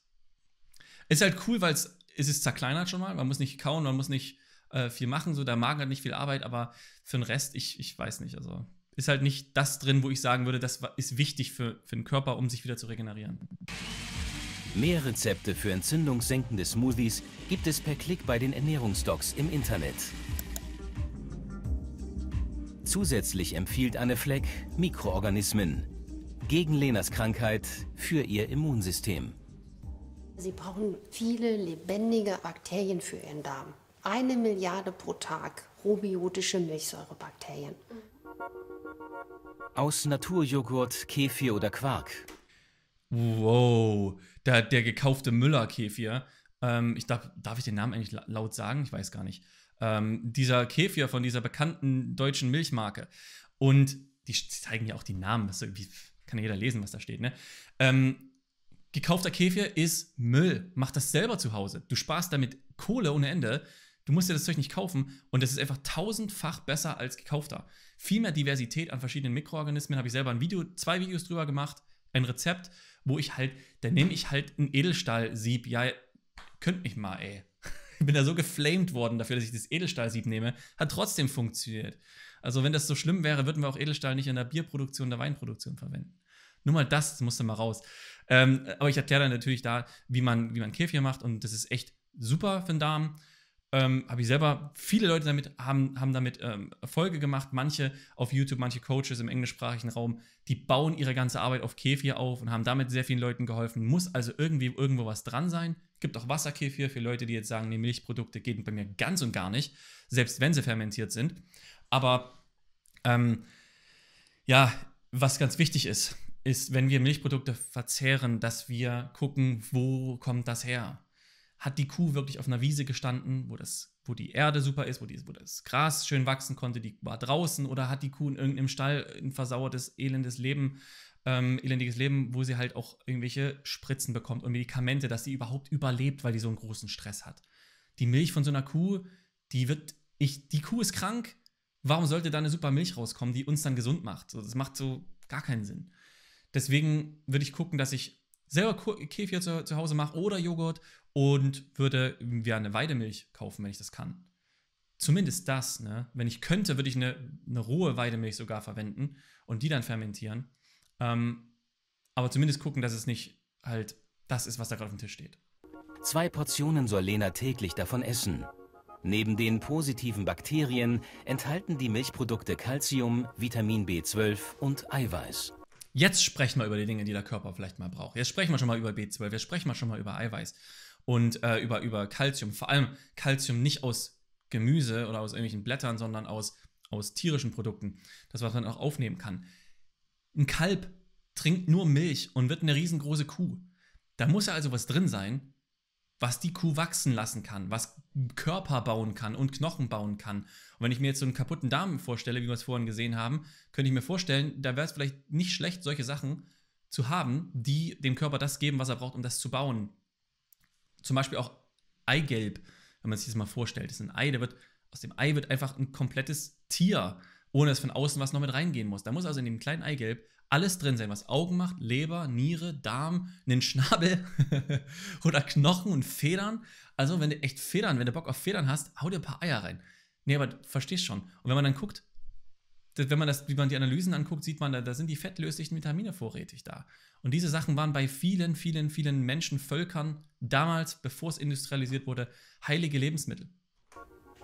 Ist halt cool, weil es ist zerkleinert schon mal. Man muss nicht kauen, man muss nicht äh, viel machen. So, der Magen hat nicht viel Arbeit, aber für den Rest, ich, ich weiß nicht. Also ist halt nicht das drin, wo ich sagen würde, das ist wichtig für, für den Körper, um sich wieder zu regenerieren. Mehr Rezepte für entzündungssenkende Smoothies gibt es per Klick bei den Ernährungsdocs im Internet. Zusätzlich empfiehlt Anne Fleck Mikroorganismen gegen Lenas Krankheit für ihr Immunsystem. Sie brauchen viele lebendige Bakterien für Ihren Darm. Eine Milliarde pro Tag probiotische Milchsäurebakterien. Aus Naturjoghurt, Kefir oder Quark. Wow, der, der gekaufte Müller-Kefir. Ähm, ich darf, darf ich den Namen eigentlich laut sagen? Ich weiß gar nicht ähm, dieser Kefir von dieser bekannten deutschen Milchmarke. Und die zeigen ja auch die Namen, das irgendwie, kann ja jeder lesen, was da steht, ne? Ähm, gekaufter Kefir ist Müll. Mach das selber zu Hause. Du sparst damit Kohle ohne Ende. Du musst dir das Zeug nicht kaufen und das ist einfach tausendfach besser als gekaufter. Viel mehr Diversität an verschiedenen Mikroorganismen habe ich selber ein Video, zwei Videos drüber gemacht, ein Rezept, wo ich halt, da nehme ich halt ein Edelstahlsieb. Ja, könnt mich mal, ey ich [laughs] bin da so geflamed worden dafür, dass ich das Edelstahlsieb nehme, hat trotzdem funktioniert. Also wenn das so schlimm wäre, würden wir auch Edelstahl nicht in der Bierproduktion, in der Weinproduktion verwenden. Nur mal das, das musste mal raus. Ähm, aber ich erkläre dann natürlich da, wie man, wie man Kefir macht und das ist echt super für den Darm ähm, habe ich selber, viele Leute damit haben, haben damit ähm, Erfolge gemacht. Manche auf YouTube, manche Coaches im englischsprachigen Raum, die bauen ihre ganze Arbeit auf Kefir auf und haben damit sehr vielen Leuten geholfen. Muss also irgendwie irgendwo was dran sein. Gibt auch Wasserkefir für Leute, die jetzt sagen, nee, Milchprodukte gehen bei mir ganz und gar nicht, selbst wenn sie fermentiert sind. Aber ähm, ja, was ganz wichtig ist, ist, wenn wir Milchprodukte verzehren, dass wir gucken, wo kommt das her? hat die Kuh wirklich auf einer Wiese gestanden, wo, das, wo die Erde super ist, wo, die, wo das Gras schön wachsen konnte, die war draußen oder hat die Kuh in irgendeinem Stall ein versauertes, elendes Leben, ähm, elendiges Leben, wo sie halt auch irgendwelche Spritzen bekommt und Medikamente, dass sie überhaupt überlebt, weil die so einen großen Stress hat. Die Milch von so einer Kuh, die wird, ich, die Kuh ist krank, warum sollte da eine super Milch rauskommen, die uns dann gesund macht? das macht so gar keinen Sinn. Deswegen würde ich gucken, dass ich selber Kefir zu, zu Hause mache oder Joghurt und würde mir eine Weidemilch kaufen, wenn ich das kann. Zumindest das, ne? Wenn ich könnte, würde ich eine, eine rohe Weidemilch sogar verwenden und die dann fermentieren. Ähm, aber zumindest gucken, dass es nicht halt das ist, was da gerade auf dem Tisch steht. Zwei Portionen soll Lena täglich davon essen. Neben den positiven Bakterien enthalten die Milchprodukte Calcium, Vitamin B12 und Eiweiß. Jetzt sprechen wir über die Dinge, die der Körper vielleicht mal braucht. Jetzt sprechen wir schon mal über B12, jetzt sprechen wir schon mal über Eiweiß und äh, über, über Calcium. Vor allem Calcium nicht aus Gemüse oder aus irgendwelchen Blättern, sondern aus, aus tierischen Produkten. Das, was man auch aufnehmen kann. Ein Kalb trinkt nur Milch und wird eine riesengroße Kuh. Da muss ja also was drin sein, was die Kuh wachsen lassen kann, was Körper bauen kann und Knochen bauen kann. Und wenn ich mir jetzt so einen kaputten Darm vorstelle, wie wir es vorhin gesehen haben, könnte ich mir vorstellen, da wäre es vielleicht nicht schlecht, solche Sachen zu haben, die dem Körper das geben, was er braucht, um das zu bauen, zum Beispiel auch Eigelb, wenn man sich das mal vorstellt, das ist ein Ei, der wird, aus dem Ei wird einfach ein komplettes Tier, ohne dass von außen was noch mit reingehen muss. Da muss also in dem kleinen Eigelb alles drin sein, was Augen macht, Leber, Niere, Darm, einen Schnabel [laughs] oder Knochen und Federn. Also wenn du echt Federn, wenn du Bock auf Federn hast, hau dir ein paar Eier rein. Nee, aber verstehst schon. Und wenn man dann guckt, wenn man das, wie man die Analysen anguckt, sieht man, da, da sind die fettlöslichen Vitamine vorrätig da. Und diese Sachen waren bei vielen, vielen, vielen Menschen, Völkern damals, bevor es industrialisiert wurde, heilige Lebensmittel.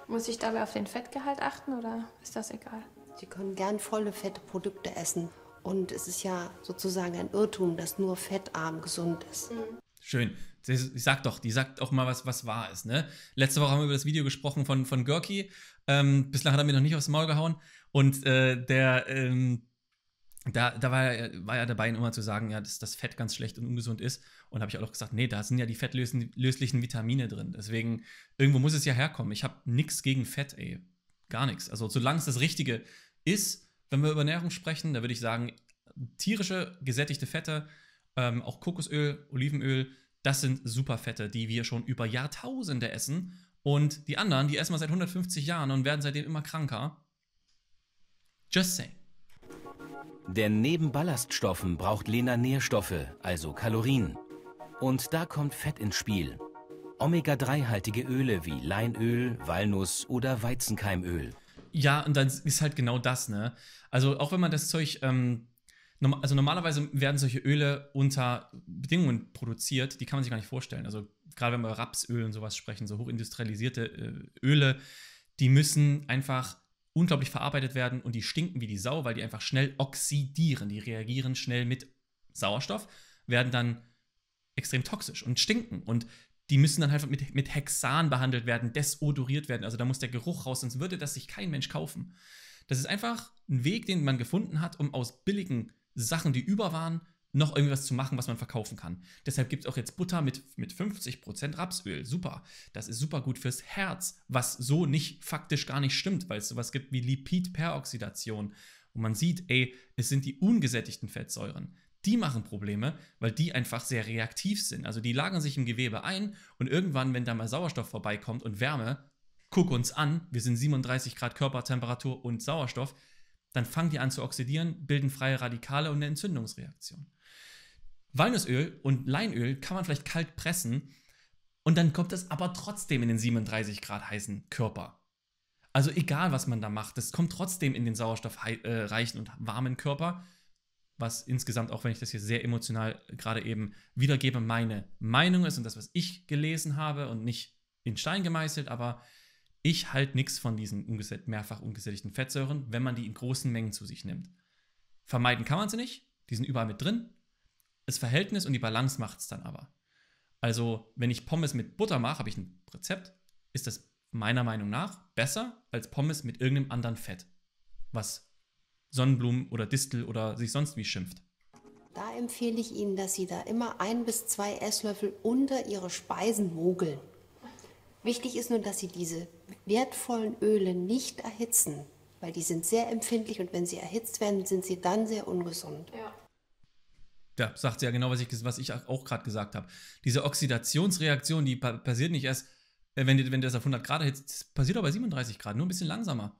Muss ich dabei auf den Fettgehalt achten oder ist das egal? Sie können gern volle fette Produkte essen. Und es ist ja sozusagen ein Irrtum, dass nur fettarm gesund ist. Mhm. Schön. Ich sag doch, die sagt auch mal was, was wahr ist. Ne? Letzte Woche haben wir über das Video gesprochen von, von Görki. Ähm, bislang hat er mir noch nicht aufs Maul gehauen. Und äh, der, ähm, da, da war, er, war er dabei, immer zu sagen, ja, dass das Fett ganz schlecht und ungesund ist. Und habe ich auch noch gesagt, nee, da sind ja die fettlöslichen Vitamine drin. Deswegen, irgendwo muss es ja herkommen. Ich habe nichts gegen Fett, ey. Gar nichts. Also, solange es das Richtige ist, wenn wir über Ernährung sprechen, da würde ich sagen, tierische gesättigte Fette, ähm, auch Kokosöl, Olivenöl, das sind super Fette, die wir schon über Jahrtausende essen. Und die anderen, die essen wir seit 150 Jahren und werden seitdem immer kranker. Just saying. Denn neben Ballaststoffen braucht Lena Nährstoffe, also Kalorien. Und da kommt Fett ins Spiel. Omega-3-haltige Öle wie Leinöl, Walnuss oder Weizenkeimöl. Ja, und dann ist halt genau das, ne? Also auch wenn man das Zeug ähm, also normalerweise werden solche Öle unter Bedingungen produziert, die kann man sich gar nicht vorstellen. Also gerade wenn wir über Rapsöl und sowas sprechen, so hochindustrialisierte äh, Öle, die müssen einfach unglaublich verarbeitet werden und die stinken wie die Sau, weil die einfach schnell oxidieren. Die reagieren schnell mit Sauerstoff, werden dann extrem toxisch und stinken. Und die müssen dann halt mit, mit Hexan behandelt werden, desodoriert werden. Also da muss der Geruch raus, sonst würde das sich kein Mensch kaufen. Das ist einfach ein Weg, den man gefunden hat, um aus billigen Sachen, die über waren, noch irgendwas zu machen, was man verkaufen kann. Deshalb gibt es auch jetzt Butter mit, mit 50% Rapsöl. Super. Das ist super gut fürs Herz, was so nicht faktisch gar nicht stimmt, weil es sowas gibt wie Lipidperoxidation. Und man sieht, ey, es sind die ungesättigten Fettsäuren. Die machen Probleme, weil die einfach sehr reaktiv sind. Also die lagern sich im Gewebe ein und irgendwann, wenn da mal Sauerstoff vorbeikommt und Wärme, guck uns an, wir sind 37 Grad Körpertemperatur und Sauerstoff, dann fangen die an zu oxidieren, bilden freie Radikale und eine Entzündungsreaktion. Walnussöl und Leinöl kann man vielleicht kalt pressen und dann kommt das aber trotzdem in den 37 Grad heißen Körper. Also egal, was man da macht, das kommt trotzdem in den sauerstoffreichen äh, und warmen Körper, was insgesamt, auch wenn ich das hier sehr emotional gerade eben wiedergebe, meine Meinung ist und das, was ich gelesen habe und nicht in Stein gemeißelt, aber ich halte nichts von diesen umgesätt mehrfach ungesättigten Fettsäuren, wenn man die in großen Mengen zu sich nimmt. Vermeiden kann man sie nicht, die sind überall mit drin. Das Verhältnis und die Balance macht es dann aber. Also, wenn ich Pommes mit Butter mache, habe ich ein Rezept, ist das meiner Meinung nach besser als Pommes mit irgendeinem anderen Fett, was Sonnenblumen oder Distel oder sich sonst wie schimpft. Da empfehle ich Ihnen, dass Sie da immer ein bis zwei Esslöffel unter Ihre Speisen mogeln. Wichtig ist nur, dass Sie diese wertvollen Öle nicht erhitzen, weil die sind sehr empfindlich und wenn sie erhitzt werden, sind sie dann sehr ungesund. Ja. Da sagt sie ja genau, was ich, was ich auch gerade gesagt habe. Diese Oxidationsreaktion, die passiert nicht erst, äh, wenn, die, wenn das auf 100 Grad erhitzt, das passiert aber bei 37 Grad, nur ein bisschen langsamer.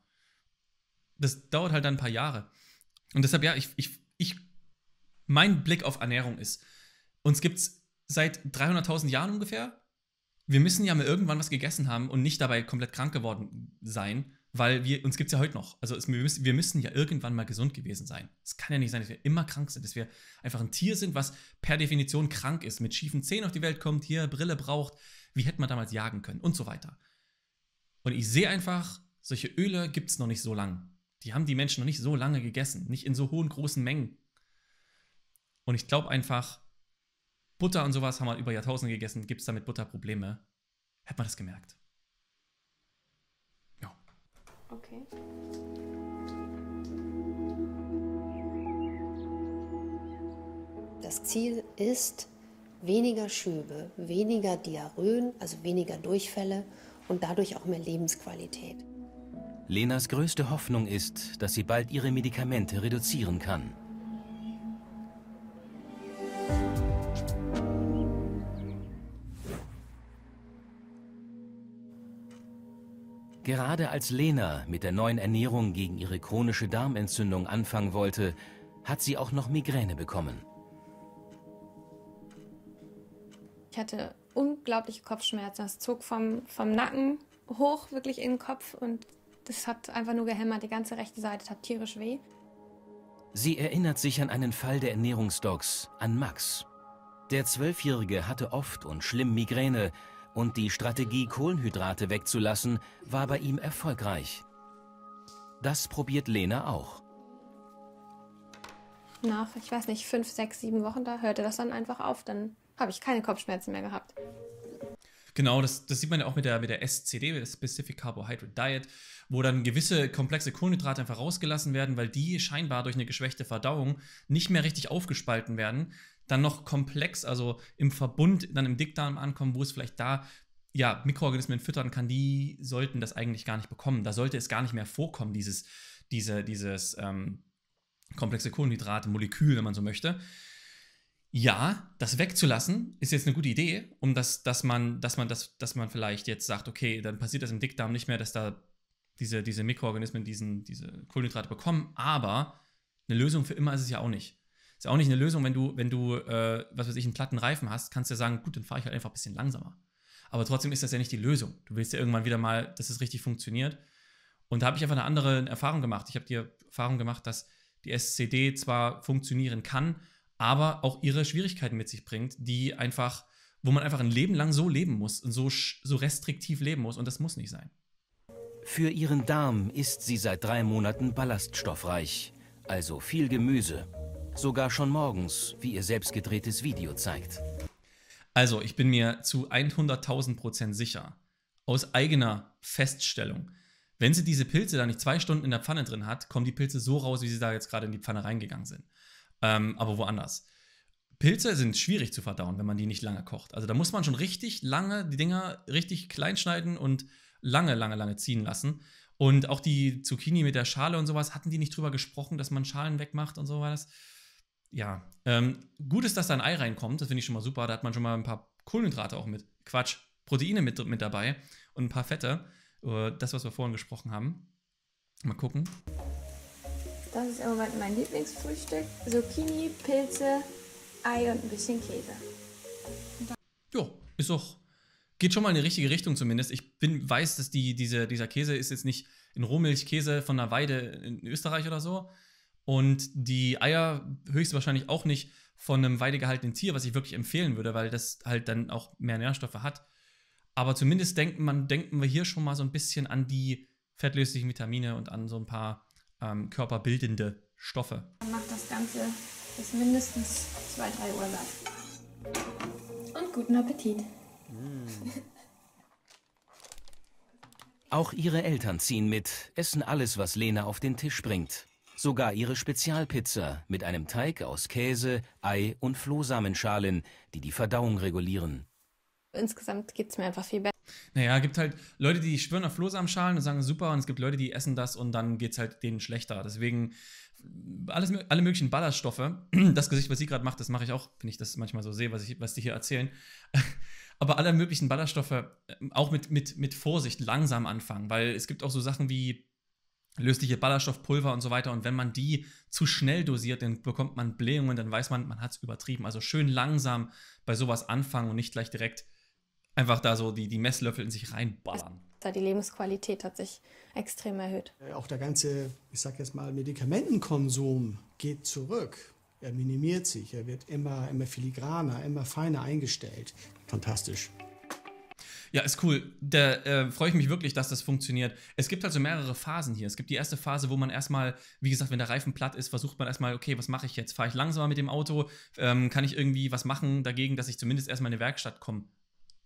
Das dauert halt dann ein paar Jahre. Und deshalb, ja, ich, ich, ich mein Blick auf Ernährung ist, uns gibt es seit 300.000 Jahren ungefähr wir müssen ja mal irgendwann was gegessen haben und nicht dabei komplett krank geworden sein, weil wir, uns gibt es ja heute noch. Also es, wir, müssen, wir müssen ja irgendwann mal gesund gewesen sein. Es kann ja nicht sein, dass wir immer krank sind, dass wir einfach ein Tier sind, was per Definition krank ist, mit schiefen Zähnen auf die Welt kommt, hier Brille braucht. Wie hätte man damals jagen können und so weiter. Und ich sehe einfach, solche Öle gibt es noch nicht so lange. Die haben die Menschen noch nicht so lange gegessen, nicht in so hohen, großen Mengen. Und ich glaube einfach, Butter und sowas haben wir über Jahrtausende gegessen. Gibt es da mit Butter Probleme? Hat man das gemerkt? Ja. Okay. Das Ziel ist weniger Schübe, weniger Diarrhöen, also weniger Durchfälle und dadurch auch mehr Lebensqualität. Lenas größte Hoffnung ist, dass sie bald ihre Medikamente reduzieren kann. Gerade als Lena mit der neuen Ernährung gegen ihre chronische Darmentzündung anfangen wollte, hat sie auch noch Migräne bekommen. Ich hatte unglaubliche Kopfschmerzen. Das zog vom, vom Nacken hoch wirklich in den Kopf und das hat einfach nur gehämmert. Die ganze rechte Seite tat tierisch weh. Sie erinnert sich an einen Fall der Ernährungsdocs, an Max. Der Zwölfjährige hatte oft und schlimm Migräne, und die Strategie, Kohlenhydrate wegzulassen, war bei ihm erfolgreich. Das probiert Lena auch. Nach, ich weiß nicht, fünf, sechs, sieben Wochen, da hörte das dann einfach auf. Dann habe ich keine Kopfschmerzen mehr gehabt. Genau, das, das, sieht man ja auch mit der, mit der SCD, der Specific Carbohydrate Diet, wo dann gewisse komplexe Kohlenhydrate einfach rausgelassen werden, weil die scheinbar durch eine geschwächte Verdauung nicht mehr richtig aufgespalten werden dann noch komplex, also im Verbund dann im Dickdarm ankommen, wo es vielleicht da ja, Mikroorganismen füttern kann, die sollten das eigentlich gar nicht bekommen. Da sollte es gar nicht mehr vorkommen, dieses, diese, dieses ähm, komplexe Kohlenhydrate-Molekül, wenn man so möchte. Ja, das wegzulassen ist jetzt eine gute Idee, um das, dass man, dass man, dass, dass man vielleicht jetzt sagt, okay, dann passiert das im Dickdarm nicht mehr, dass da diese, diese Mikroorganismen diesen, diese Kohlenhydrate bekommen, aber eine Lösung für immer ist es ja auch nicht. Ist auch nicht eine Lösung, wenn du, wenn du, äh, was weiß ich, einen platten Reifen hast, kannst du ja sagen, gut, dann fahre ich halt einfach ein bisschen langsamer. Aber trotzdem ist das ja nicht die Lösung. Du willst ja irgendwann wieder mal, dass es richtig funktioniert. Und da habe ich einfach eine andere Erfahrung gemacht. Ich habe die Erfahrung gemacht, dass die SCD zwar funktionieren kann, aber auch ihre Schwierigkeiten mit sich bringt, die einfach, wo man einfach ein Leben lang so leben muss und so, so restriktiv leben muss und das muss nicht sein. Für ihren Darm ist sie seit drei Monaten ballaststoffreich, also viel Gemüse Sogar schon morgens, wie ihr selbst gedrehtes Video zeigt. Also, ich bin mir zu 100.000 Prozent sicher, aus eigener Feststellung, wenn sie diese Pilze da nicht zwei Stunden in der Pfanne drin hat, kommen die Pilze so raus, wie sie da jetzt gerade in die Pfanne reingegangen sind. Ähm, aber woanders. Pilze sind schwierig zu verdauen, wenn man die nicht lange kocht. Also da muss man schon richtig lange die Dinger richtig klein schneiden und lange, lange, lange ziehen lassen. Und auch die Zucchini mit der Schale und sowas, hatten die nicht drüber gesprochen, dass man Schalen wegmacht und sowas? Ja, ähm, gut ist, dass da ein Ei reinkommt, das finde ich schon mal super. Da hat man schon mal ein paar Kohlenhydrate auch mit. Quatsch, Proteine mit, mit dabei und ein paar Fette. Äh, das, was wir vorhin gesprochen haben. Mal gucken. Das ist im Moment mein Lieblingsfrühstück. Zucchini, Pilze, Ei und ein bisschen Käse. Jo, ist doch. Geht schon mal in die richtige Richtung zumindest. Ich bin, weiß, dass die, diese, dieser Käse ist jetzt nicht in Rohmilchkäse von einer Weide in Österreich oder so, und die Eier höchstwahrscheinlich auch nicht von einem weidegehaltenen Tier, was ich wirklich empfehlen würde, weil das halt dann auch mehr Nährstoffe hat. Aber zumindest denken, man, denken wir hier schon mal so ein bisschen an die fettlöslichen Vitamine und an so ein paar ähm, körperbildende Stoffe. Man macht das Ganze bis mindestens zwei, drei Uhr lang. Und guten Appetit. Mm. Auch ihre Eltern ziehen mit, essen alles, was Lena auf den Tisch bringt. Sogar ihre Spezialpizza mit einem Teig aus Käse, Ei und Flohsamenschalen, die die Verdauung regulieren. Insgesamt geht es mir einfach viel besser. Naja, es gibt halt Leute, die schwören auf Flohsamenschalen und sagen super, und es gibt Leute, die essen das und dann geht es halt denen schlechter. Deswegen alles, alle möglichen Ballaststoffe. [clears throat] Das Gesicht, was sie gerade macht, das mache ich auch, wenn ich das manchmal so sehe, was, ich, was die hier erzählen. [laughs] Aber alle möglichen Ballaststoffe ähm, auch mit, mit, mit Vorsicht langsam anfangen, weil es gibt auch so Sachen wie lösliche Ballaststoffpulver und so weiter. Und wenn man die zu schnell dosiert, dann bekommt man Blähungen, dann weiß man, man hat es übertrieben. Also schön langsam bei sowas anfangen und nicht gleich direkt einfach da so die, die Messlöffel in sich reinballern. Da die Lebensqualität hat sich extrem erhöht. Äh, auch der ganze, ich sag jetzt mal, Medikamentenkonsum geht zurück. Er minimiert sich, er wird immer, immer filigraner, immer feiner eingestellt. Fantastisch. Ja, ist cool. Da äh, freue ich mich wirklich, dass das funktioniert. Es gibt also mehrere Phasen hier. Es gibt die erste Phase, wo man erstmal, wie gesagt, wenn der Reifen platt ist, versucht man erstmal, okay, was mache ich jetzt? Fahre ich langsamer mit dem Auto? Ähm, kann ich irgendwie was machen dagegen, dass ich zumindest erstmal in eine Werkstatt komme?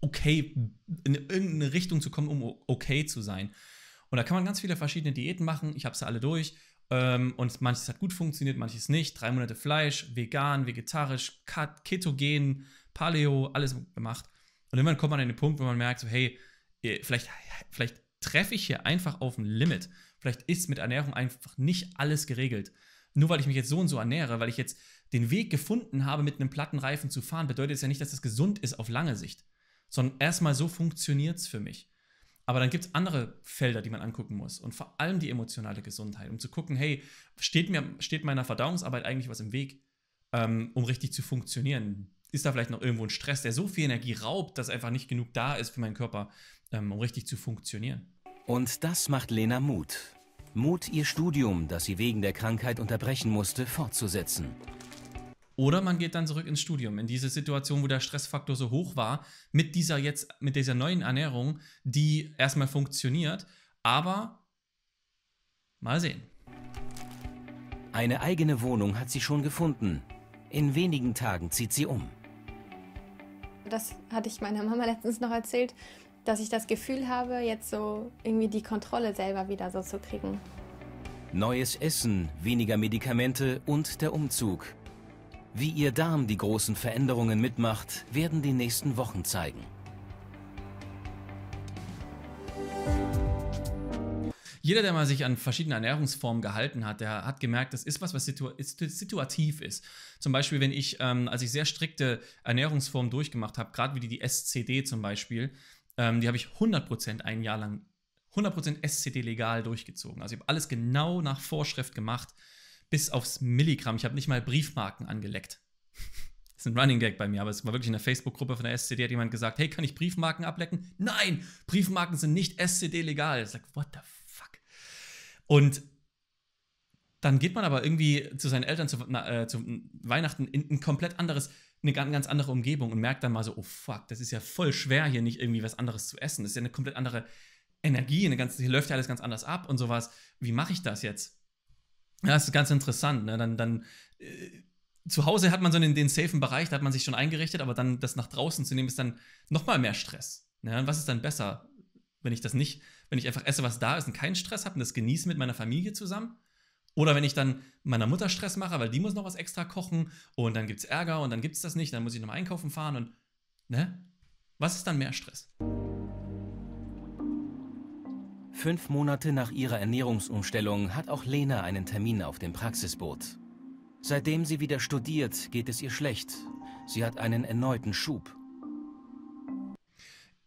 Okay, in irgendeine Richtung zu kommen, um okay zu sein. Und da kann man ganz viele verschiedene Diäten machen. Ich habe sie alle durch. Ähm, und manches hat gut funktioniert, manches nicht. Drei Monate Fleisch, vegan, vegetarisch, ketogen, Paleo, alles gemacht. Und irgendwann kommt man an den Punkt, wo man merkt, so, hey, vielleicht, vielleicht treffe ich hier einfach auf ein Limit. Vielleicht ist mit Ernährung einfach nicht alles geregelt. Nur weil ich mich jetzt so und so ernähre, weil ich jetzt den Weg gefunden habe, mit einem platten Reifen zu fahren, bedeutet es ja nicht, dass das gesund ist auf lange Sicht. Sondern erstmal so funktioniert es für mich. Aber dann gibt es andere Felder, die man angucken muss. Und vor allem die emotionale Gesundheit, um zu gucken, hey, steht, mir, steht meiner Verdauungsarbeit eigentlich was im Weg, ähm, um richtig zu funktionieren? ist da vielleicht noch irgendwo ein Stress, der so viel Energie raubt, dass einfach nicht genug da ist für meinen Körper, ähm, um richtig zu funktionieren. Und das macht Lena Mut. Mut, ihr Studium, das sie wegen der Krankheit unterbrechen musste, fortzusetzen. Oder man geht dann zurück ins Studium, in diese Situation, wo der Stressfaktor so hoch war, mit dieser jetzt, mit dieser neuen Ernährung, die erstmal funktioniert, aber mal sehen. Eine eigene Wohnung hat sie schon gefunden, in wenigen Tagen zieht sie um. Das hatte ich meiner Mama letztens noch erzählt, dass ich das Gefühl habe, jetzt so irgendwie die Kontrolle selber wieder so zu kriegen. Neues Essen, weniger Medikamente und der Umzug. Wie ihr Darm die großen Veränderungen mitmacht, werden die nächsten Wochen zeigen. jeder, der mal sich an verschiedene Ernährungsformen gehalten hat, der hat gemerkt, das ist was, was situa situativ ist. Zum Beispiel, wenn ich, ähm, als ich sehr strikte Ernährungsformen durchgemacht habe, gerade wie die, die SCD zum Beispiel, ähm, die habe ich 100% ein Jahr lang, 100% SCD legal durchgezogen. Also ich habe alles genau nach Vorschrift gemacht, bis aufs Milligramm. Ich habe nicht mal Briefmarken angeleckt. [laughs] Das ist ein Running Gag bei mir, aber es war wirklich in der Facebook-Gruppe von der SCD, hat jemand gesagt, hey, kann ich Briefmarken ablecken? Nein, Briefmarken sind nicht SCD legal. Ich sage, what the fuck? Und dann geht man aber irgendwie zu seinen Eltern zu, na, äh, zu Weihnachten in ein komplett anderes, eine ganz, ganz andere Umgebung und merkt dann mal so, oh fuck, das ist ja voll schwer, hier nicht irgendwie was anderes zu essen. Das ist ja eine komplett andere Energie, eine ganze, hier läuft ja alles ganz anders ab und sowas. Wie mache ich das jetzt? Ja, das ist ganz interessant. Ne? Dann, dann äh, zu Hause hat man so den, den safen Bereich, da hat man sich schon eingerichtet, aber dann das nach draußen zu nehmen, ist dann nochmal mehr Stress. Ne? Und was ist dann besser? wenn ich das nicht, wenn ich einfach esse, was da ist und keinen Stress habe und das genieße mit meiner Familie zusammen. Oder wenn ich dann meiner Mutter Stress mache, weil die muss noch was extra kochen und dann gibt es Ärger und dann gibt es das nicht, dann muss ich nochmal einkaufen fahren und, ne? Was ist dann mehr Stress? Fünf Monate nach ihrer Ernährungsumstellung hat auch Lena einen Termin auf dem Praxisboot. Seitdem sie wieder studiert, geht es ihr schlecht. Sie hat einen erneuten Schub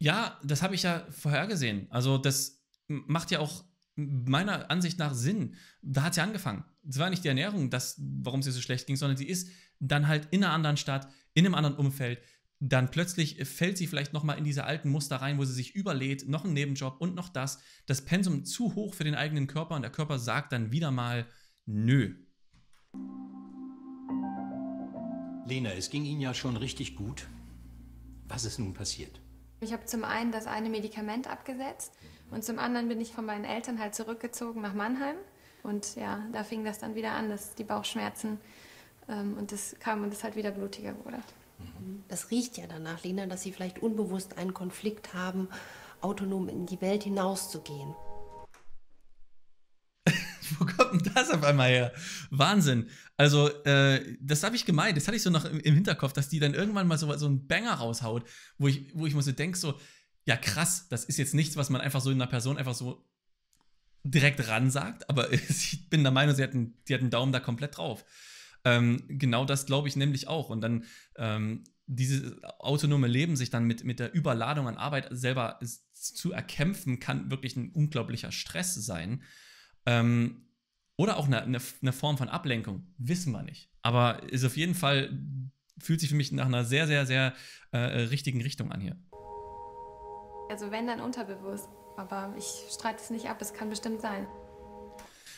ja, das habe ich ja vorhergesehen. Also das macht ja auch meiner Ansicht nach Sinn. Da hat sie ja angefangen. Es war nicht die Ernährung, das, warum sie so schlecht ging, sondern sie ist dann halt in einer anderen Stadt, in einem anderen Umfeld. Dann plötzlich fällt sie vielleicht nochmal in diese alten Muster rein, wo sie sich überlädt, noch einen Nebenjob und noch das. Das Pensum zu hoch für den eigenen Körper und der Körper sagt dann wieder mal, nö. Lena, es ging Ihnen ja schon richtig gut. Was ist nun passiert? Ich habe zum einen das eine Medikament abgesetzt und zum anderen bin ich von meinen Eltern halt zurückgezogen nach Mannheim. Und ja, da fing das dann wieder an, dass die Bauchschmerzen ähm, und das kam und es halt wieder blutiger wurde. Das riecht ja danach, Lena, dass Sie vielleicht unbewusst einen Konflikt haben, autonom in die Welt hinauszugehen. [laughs] wo kommt denn das auf einmal her? Wahnsinn. Also, äh, das habe ich gemeint, das hatte ich so noch im, im, Hinterkopf, dass die dann irgendwann mal so, so einen Banger raushaut, wo ich, wo ich mir so denke, so, ja krass, das ist jetzt nichts, was man einfach so in einer Person einfach so direkt ran sagt, aber [laughs] ich bin der Meinung, sie hat einen, die hat einen Daumen da komplett drauf. Ähm, genau das glaube ich nämlich auch. Und dann ähm, dieses autonome Leben sich dann mit, mit der Überladung an Arbeit selber zu erkämpfen, kann wirklich ein unglaublicher Stress sein. Ähm, oder auch eine, eine, Form von Ablenkung, wissen wir nicht. Aber ist auf jeden Fall, fühlt sich für mich nach einer sehr, sehr, sehr äh, richtigen Richtung an hier. Also wenn, dann unterbewusst. Aber ich streite es nicht ab, es kann bestimmt sein.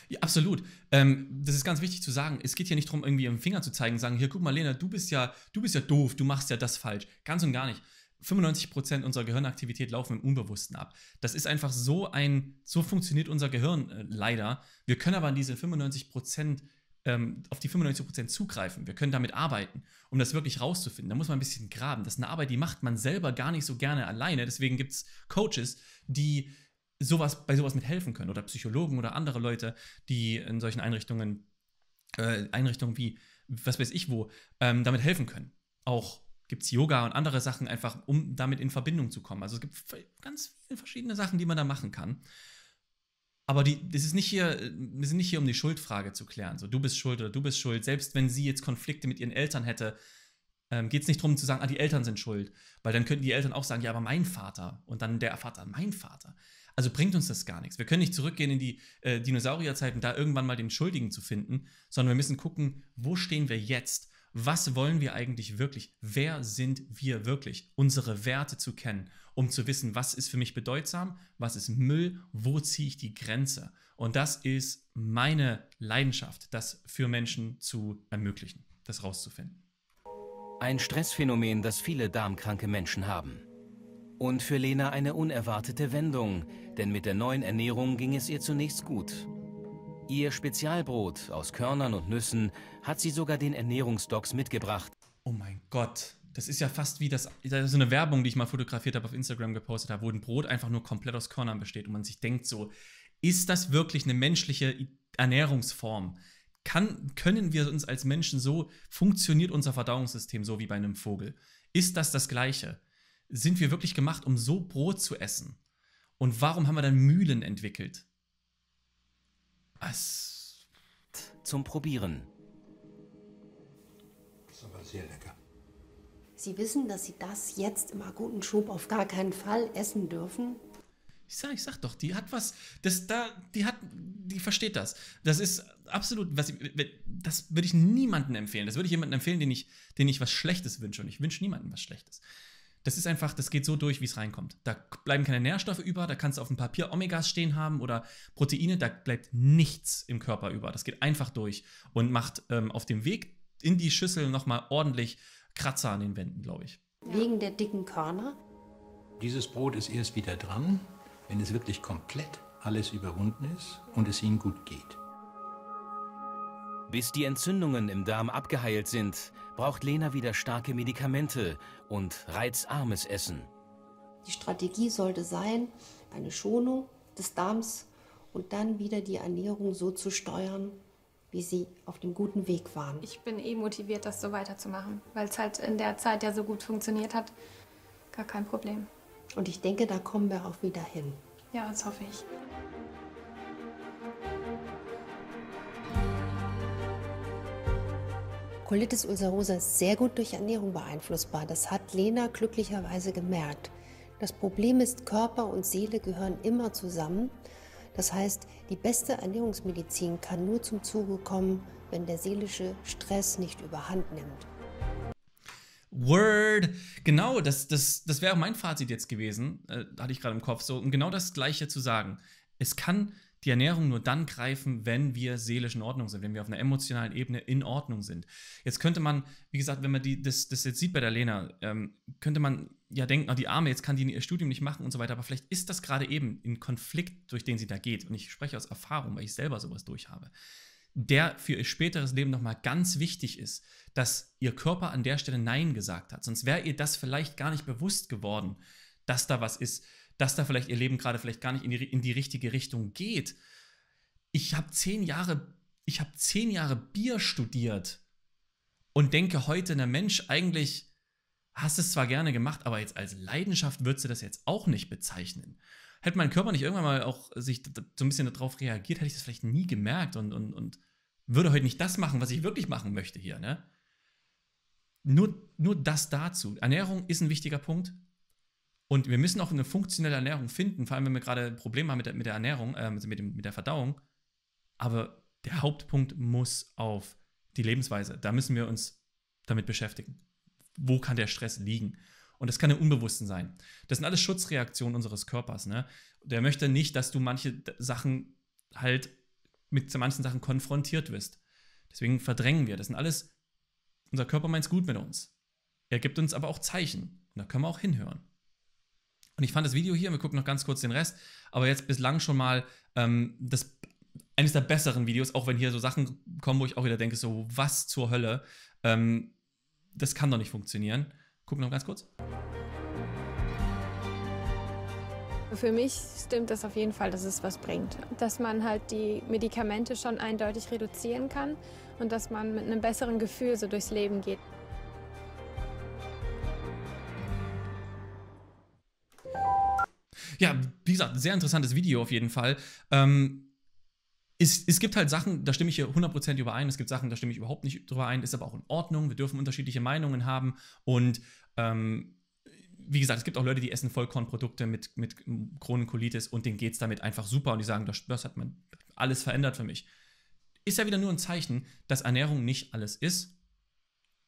Ja, absolut. Ähm, das ist ganz wichtig zu sagen. Es geht hier nicht darum, irgendwie im Finger zu zeigen, und sagen, hier, guck mal, Lena, du bist ja, du bist ja doof, du machst ja das falsch. Ganz und gar nicht. 95% unserer Gehirnaktivität laufen im Unbewussten ab. Das ist einfach so ein, so funktioniert unser Gehirn äh, leider. Wir können aber an diese 95% ähm, auf die 95% zugreifen. Wir können damit arbeiten, um das wirklich rauszufinden. Da muss man ein bisschen graben. Das ist eine Arbeit, die macht man selber gar nicht so gerne alleine. Deswegen gibt es Coaches, die sowas, bei sowas mit helfen können oder Psychologen oder andere Leute, die in solchen Einrichtungen, äh, Einrichtungen wie, was weiß ich wo, ähm, damit helfen können. Auch gibt es Yoga und andere Sachen einfach, um damit in Verbindung zu kommen. Also es gibt ganz viele verschiedene Sachen, die man da machen kann. Aber die, das ist nicht hier, wir sind nicht hier, um die Schuldfrage zu klären. So, du bist schuld oder du bist schuld. Selbst wenn sie jetzt Konflikte mit ihren Eltern hätte, ähm, geht es nicht darum zu sagen, ah, die Eltern sind schuld. Weil dann könnten die Eltern auch sagen, ja, aber mein Vater. Und dann der Vater, mein Vater. Also bringt uns das gar nichts. Wir können nicht zurückgehen in die äh, Dinosaurierzeit und da irgendwann mal den Schuldigen zu finden, sondern wir müssen gucken, wo stehen wir jetzt? was wollen wir eigentlich wirklich? Wer sind wir wirklich? Unsere Werte zu kennen, um zu wissen, was ist für mich bedeutsam, was ist Müll, wo ziehe ich die Grenze? Und das ist meine Leidenschaft, das für Menschen zu ermöglichen, das rauszufinden. Ein Stressphänomen, das viele darmkranke Menschen haben. Und für Lena eine unerwartete Wendung, denn mit der neuen Ernährung ging es ihr zunächst gut. Ihr Spezialbrot aus Körnern und Nüssen hat sie sogar den Ernährungsdocs mitgebracht. Oh mein Gott, das ist ja fast wie das, das ist eine Werbung, die ich mal fotografiert habe auf Instagram gepostet habe, wo ein Brot einfach nur komplett aus Körnern besteht und man sich denkt so, ist das wirklich eine menschliche Ernährungsform? Kann, können wir uns als Menschen so, funktioniert unser Verdauungssystem so wie bei einem Vogel? Ist das das Gleiche? Sind wir wirklich gemacht, um so Brot zu essen? Und warum haben wir dann Mühlen entwickelt? Was? Zum Probieren. Das ist aber sehr lecker. Sie wissen, dass Sie das jetzt im akuten Schub auf gar keinen Fall essen dürfen. Ich sag, ich sag doch, die hat was, das da, die hat, die versteht das. Das ist absolut, was ich, das würde ich niemandem empfehlen. Das würde ich jemandem empfehlen, den ich, den ich was Schlechtes wünsche. Und ich wünsche niemandem was Schlechtes. Das ist einfach, das geht so durch, wie es reinkommt. Da bleiben keine Nährstoffe über, da kannst du auf dem Papier Omegas stehen haben oder Proteine, da bleibt nichts im Körper über. Das geht einfach durch und macht ähm, auf dem Weg in die Schüssel nochmal ordentlich Kratzer an den Wänden, glaube ich. Wegen der dicken Körner? Dieses Brot ist erst wieder dran, wenn es wirklich komplett alles überwunden ist und es ihnen gut geht. Bis die Entzündungen im Darm abgeheilt sind, braucht Lena wieder starke Medikamente und reizarmes Essen. Die Strategie sollte sein, eine Schonung des Darms und dann wieder die Ernährung so zu steuern, wie sie auf dem guten Weg waren. Ich bin eh motiviert, das so weiterzumachen, weil es halt in der Zeit ja so gut funktioniert hat. Gar kein Problem. Und ich denke, da kommen wir auch wieder hin. Ja, das hoffe ich. Colitis ulcerosa ist sehr gut durch Ernährung beeinflussbar. Das hat Lena glücklicherweise gemerkt. Das Problem ist, Körper und Seele gehören immer zusammen. Das heißt, die beste Ernährungsmedizin kann nur zum Zuge kommen, wenn der seelische Stress nicht überhand nimmt. Word! Genau, das, das, das wäre mein Fazit jetzt gewesen, äh, hatte ich gerade im Kopf, so, um genau das Gleiche zu sagen. Es kann die Ernährung nur dann greifen, wenn wir seelisch in Ordnung sind, wenn wir auf einer emotionalen Ebene in Ordnung sind. Jetzt könnte man, wie gesagt, wenn man die, das, das jetzt sieht bei der Lena, ähm, könnte man ja denken, oh, die Arme, jetzt kann die ihr Studium nicht machen und so weiter, aber vielleicht ist das gerade eben ein Konflikt, durch den sie da geht. Und ich spreche aus Erfahrung, weil ich selber sowas durchhabe der für ihr späteres Leben nochmal ganz wichtig ist, dass ihr Körper an der Stelle Nein gesagt hat. Sonst wäre ihr das vielleicht gar nicht bewusst geworden, dass da was ist dass da vielleicht ihr Leben gerade vielleicht gar nicht in die, in die richtige Richtung geht. Ich habe zehn Jahre, ich habe zehn Jahre Bier studiert und denke heute, na Mensch, eigentlich hast du es zwar gerne gemacht, aber jetzt als Leidenschaft würdest du das jetzt auch nicht bezeichnen. Hätte mein Körper nicht irgendwann mal auch sich so ein bisschen darauf reagiert, hätte ich das vielleicht nie gemerkt und, und, und würde heute nicht das machen, was ich wirklich machen möchte hier. Ne? Nur, nur das dazu. Ernährung ist ein wichtiger Punkt, und wir müssen auch eine funktionelle Ernährung finden, vor allem wenn wir gerade Probleme haben mit der, mit der Ernährung, äh, also mit, dem, mit der Verdauung. Aber der Hauptpunkt muss auf die Lebensweise. Da müssen wir uns damit beschäftigen. Wo kann der Stress liegen? Und das kann im Unbewussten sein. Das sind alles Schutzreaktionen unseres Körpers. Ne? Der möchte nicht, dass du manche Sachen halt mit manchen Sachen konfrontiert wirst. Deswegen verdrängen wir. Das sind alles, unser Körper meint es gut mit uns. Er gibt uns aber auch Zeichen. Und da können wir auch hinhören. Und ich fand das Video hier, wir gucken noch ganz kurz den Rest, aber jetzt bislang schon mal ähm, das, eines der besseren Videos, auch wenn hier so Sachen kommen, wo ich auch wieder denke, so was zur Hölle, ähm, das kann doch nicht funktionieren. Gucken noch ganz kurz. Für mich stimmt das auf jeden Fall, dass es was bringt. Dass man halt die Medikamente schon eindeutig reduzieren kann und dass man mit einem besseren Gefühl so durchs Leben geht. ja, wie gesagt, sehr interessantes Video auf jeden Fall. Ähm, es, es, gibt halt Sachen, da stimme ich hier 100% überein, es gibt Sachen, da stimme ich überhaupt nicht drüber ein, ist aber auch in Ordnung, wir dürfen unterschiedliche Meinungen haben und ähm, wie gesagt, es gibt auch Leute, die essen Vollkornprodukte mit, mit Kronenkolitis und denen geht es damit einfach super und die sagen, das, das hat man alles verändert für mich. Ist ja wieder nur ein Zeichen, dass Ernährung nicht alles ist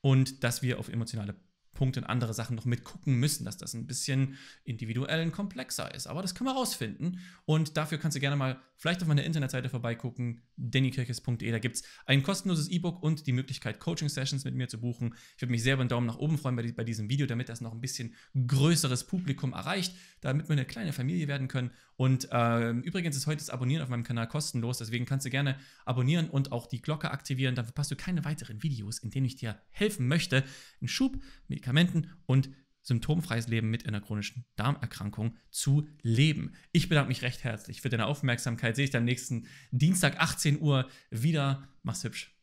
und dass wir auf emotionale Punkte und andere Sachen noch mitgucken müssen, dass das ein bisschen individuell und komplexer ist. Aber das können wir rausfinden. Und dafür kannst du gerne mal vielleicht auf meiner Internetseite vorbeigucken, dannykirches.de. Da gibt es ein kostenloses E-Book und die Möglichkeit, Coaching-Sessions mit mir zu buchen. Ich würde mich sehr über einen Daumen nach oben freuen bei, bei diesem Video, damit das noch ein bisschen größeres Publikum erreicht, damit wir eine kleine Familie werden können. Und äh, übrigens ist heute das Abonnieren auf meinem Kanal kostenlos, deswegen kannst du gerne abonnieren und auch die Glocke aktivieren. Dann verpasst du keine weiteren Videos, in denen ich dir helfen möchte, einen Schub mit Medikamenten und symptomfreies Leben mit einer chronischen Darmerkrankung zu leben. Ich bedanke mich recht herzlich für deine Aufmerksamkeit. Sehe ich dann nächsten Dienstag 18 Uhr wieder. Mach's hübsch.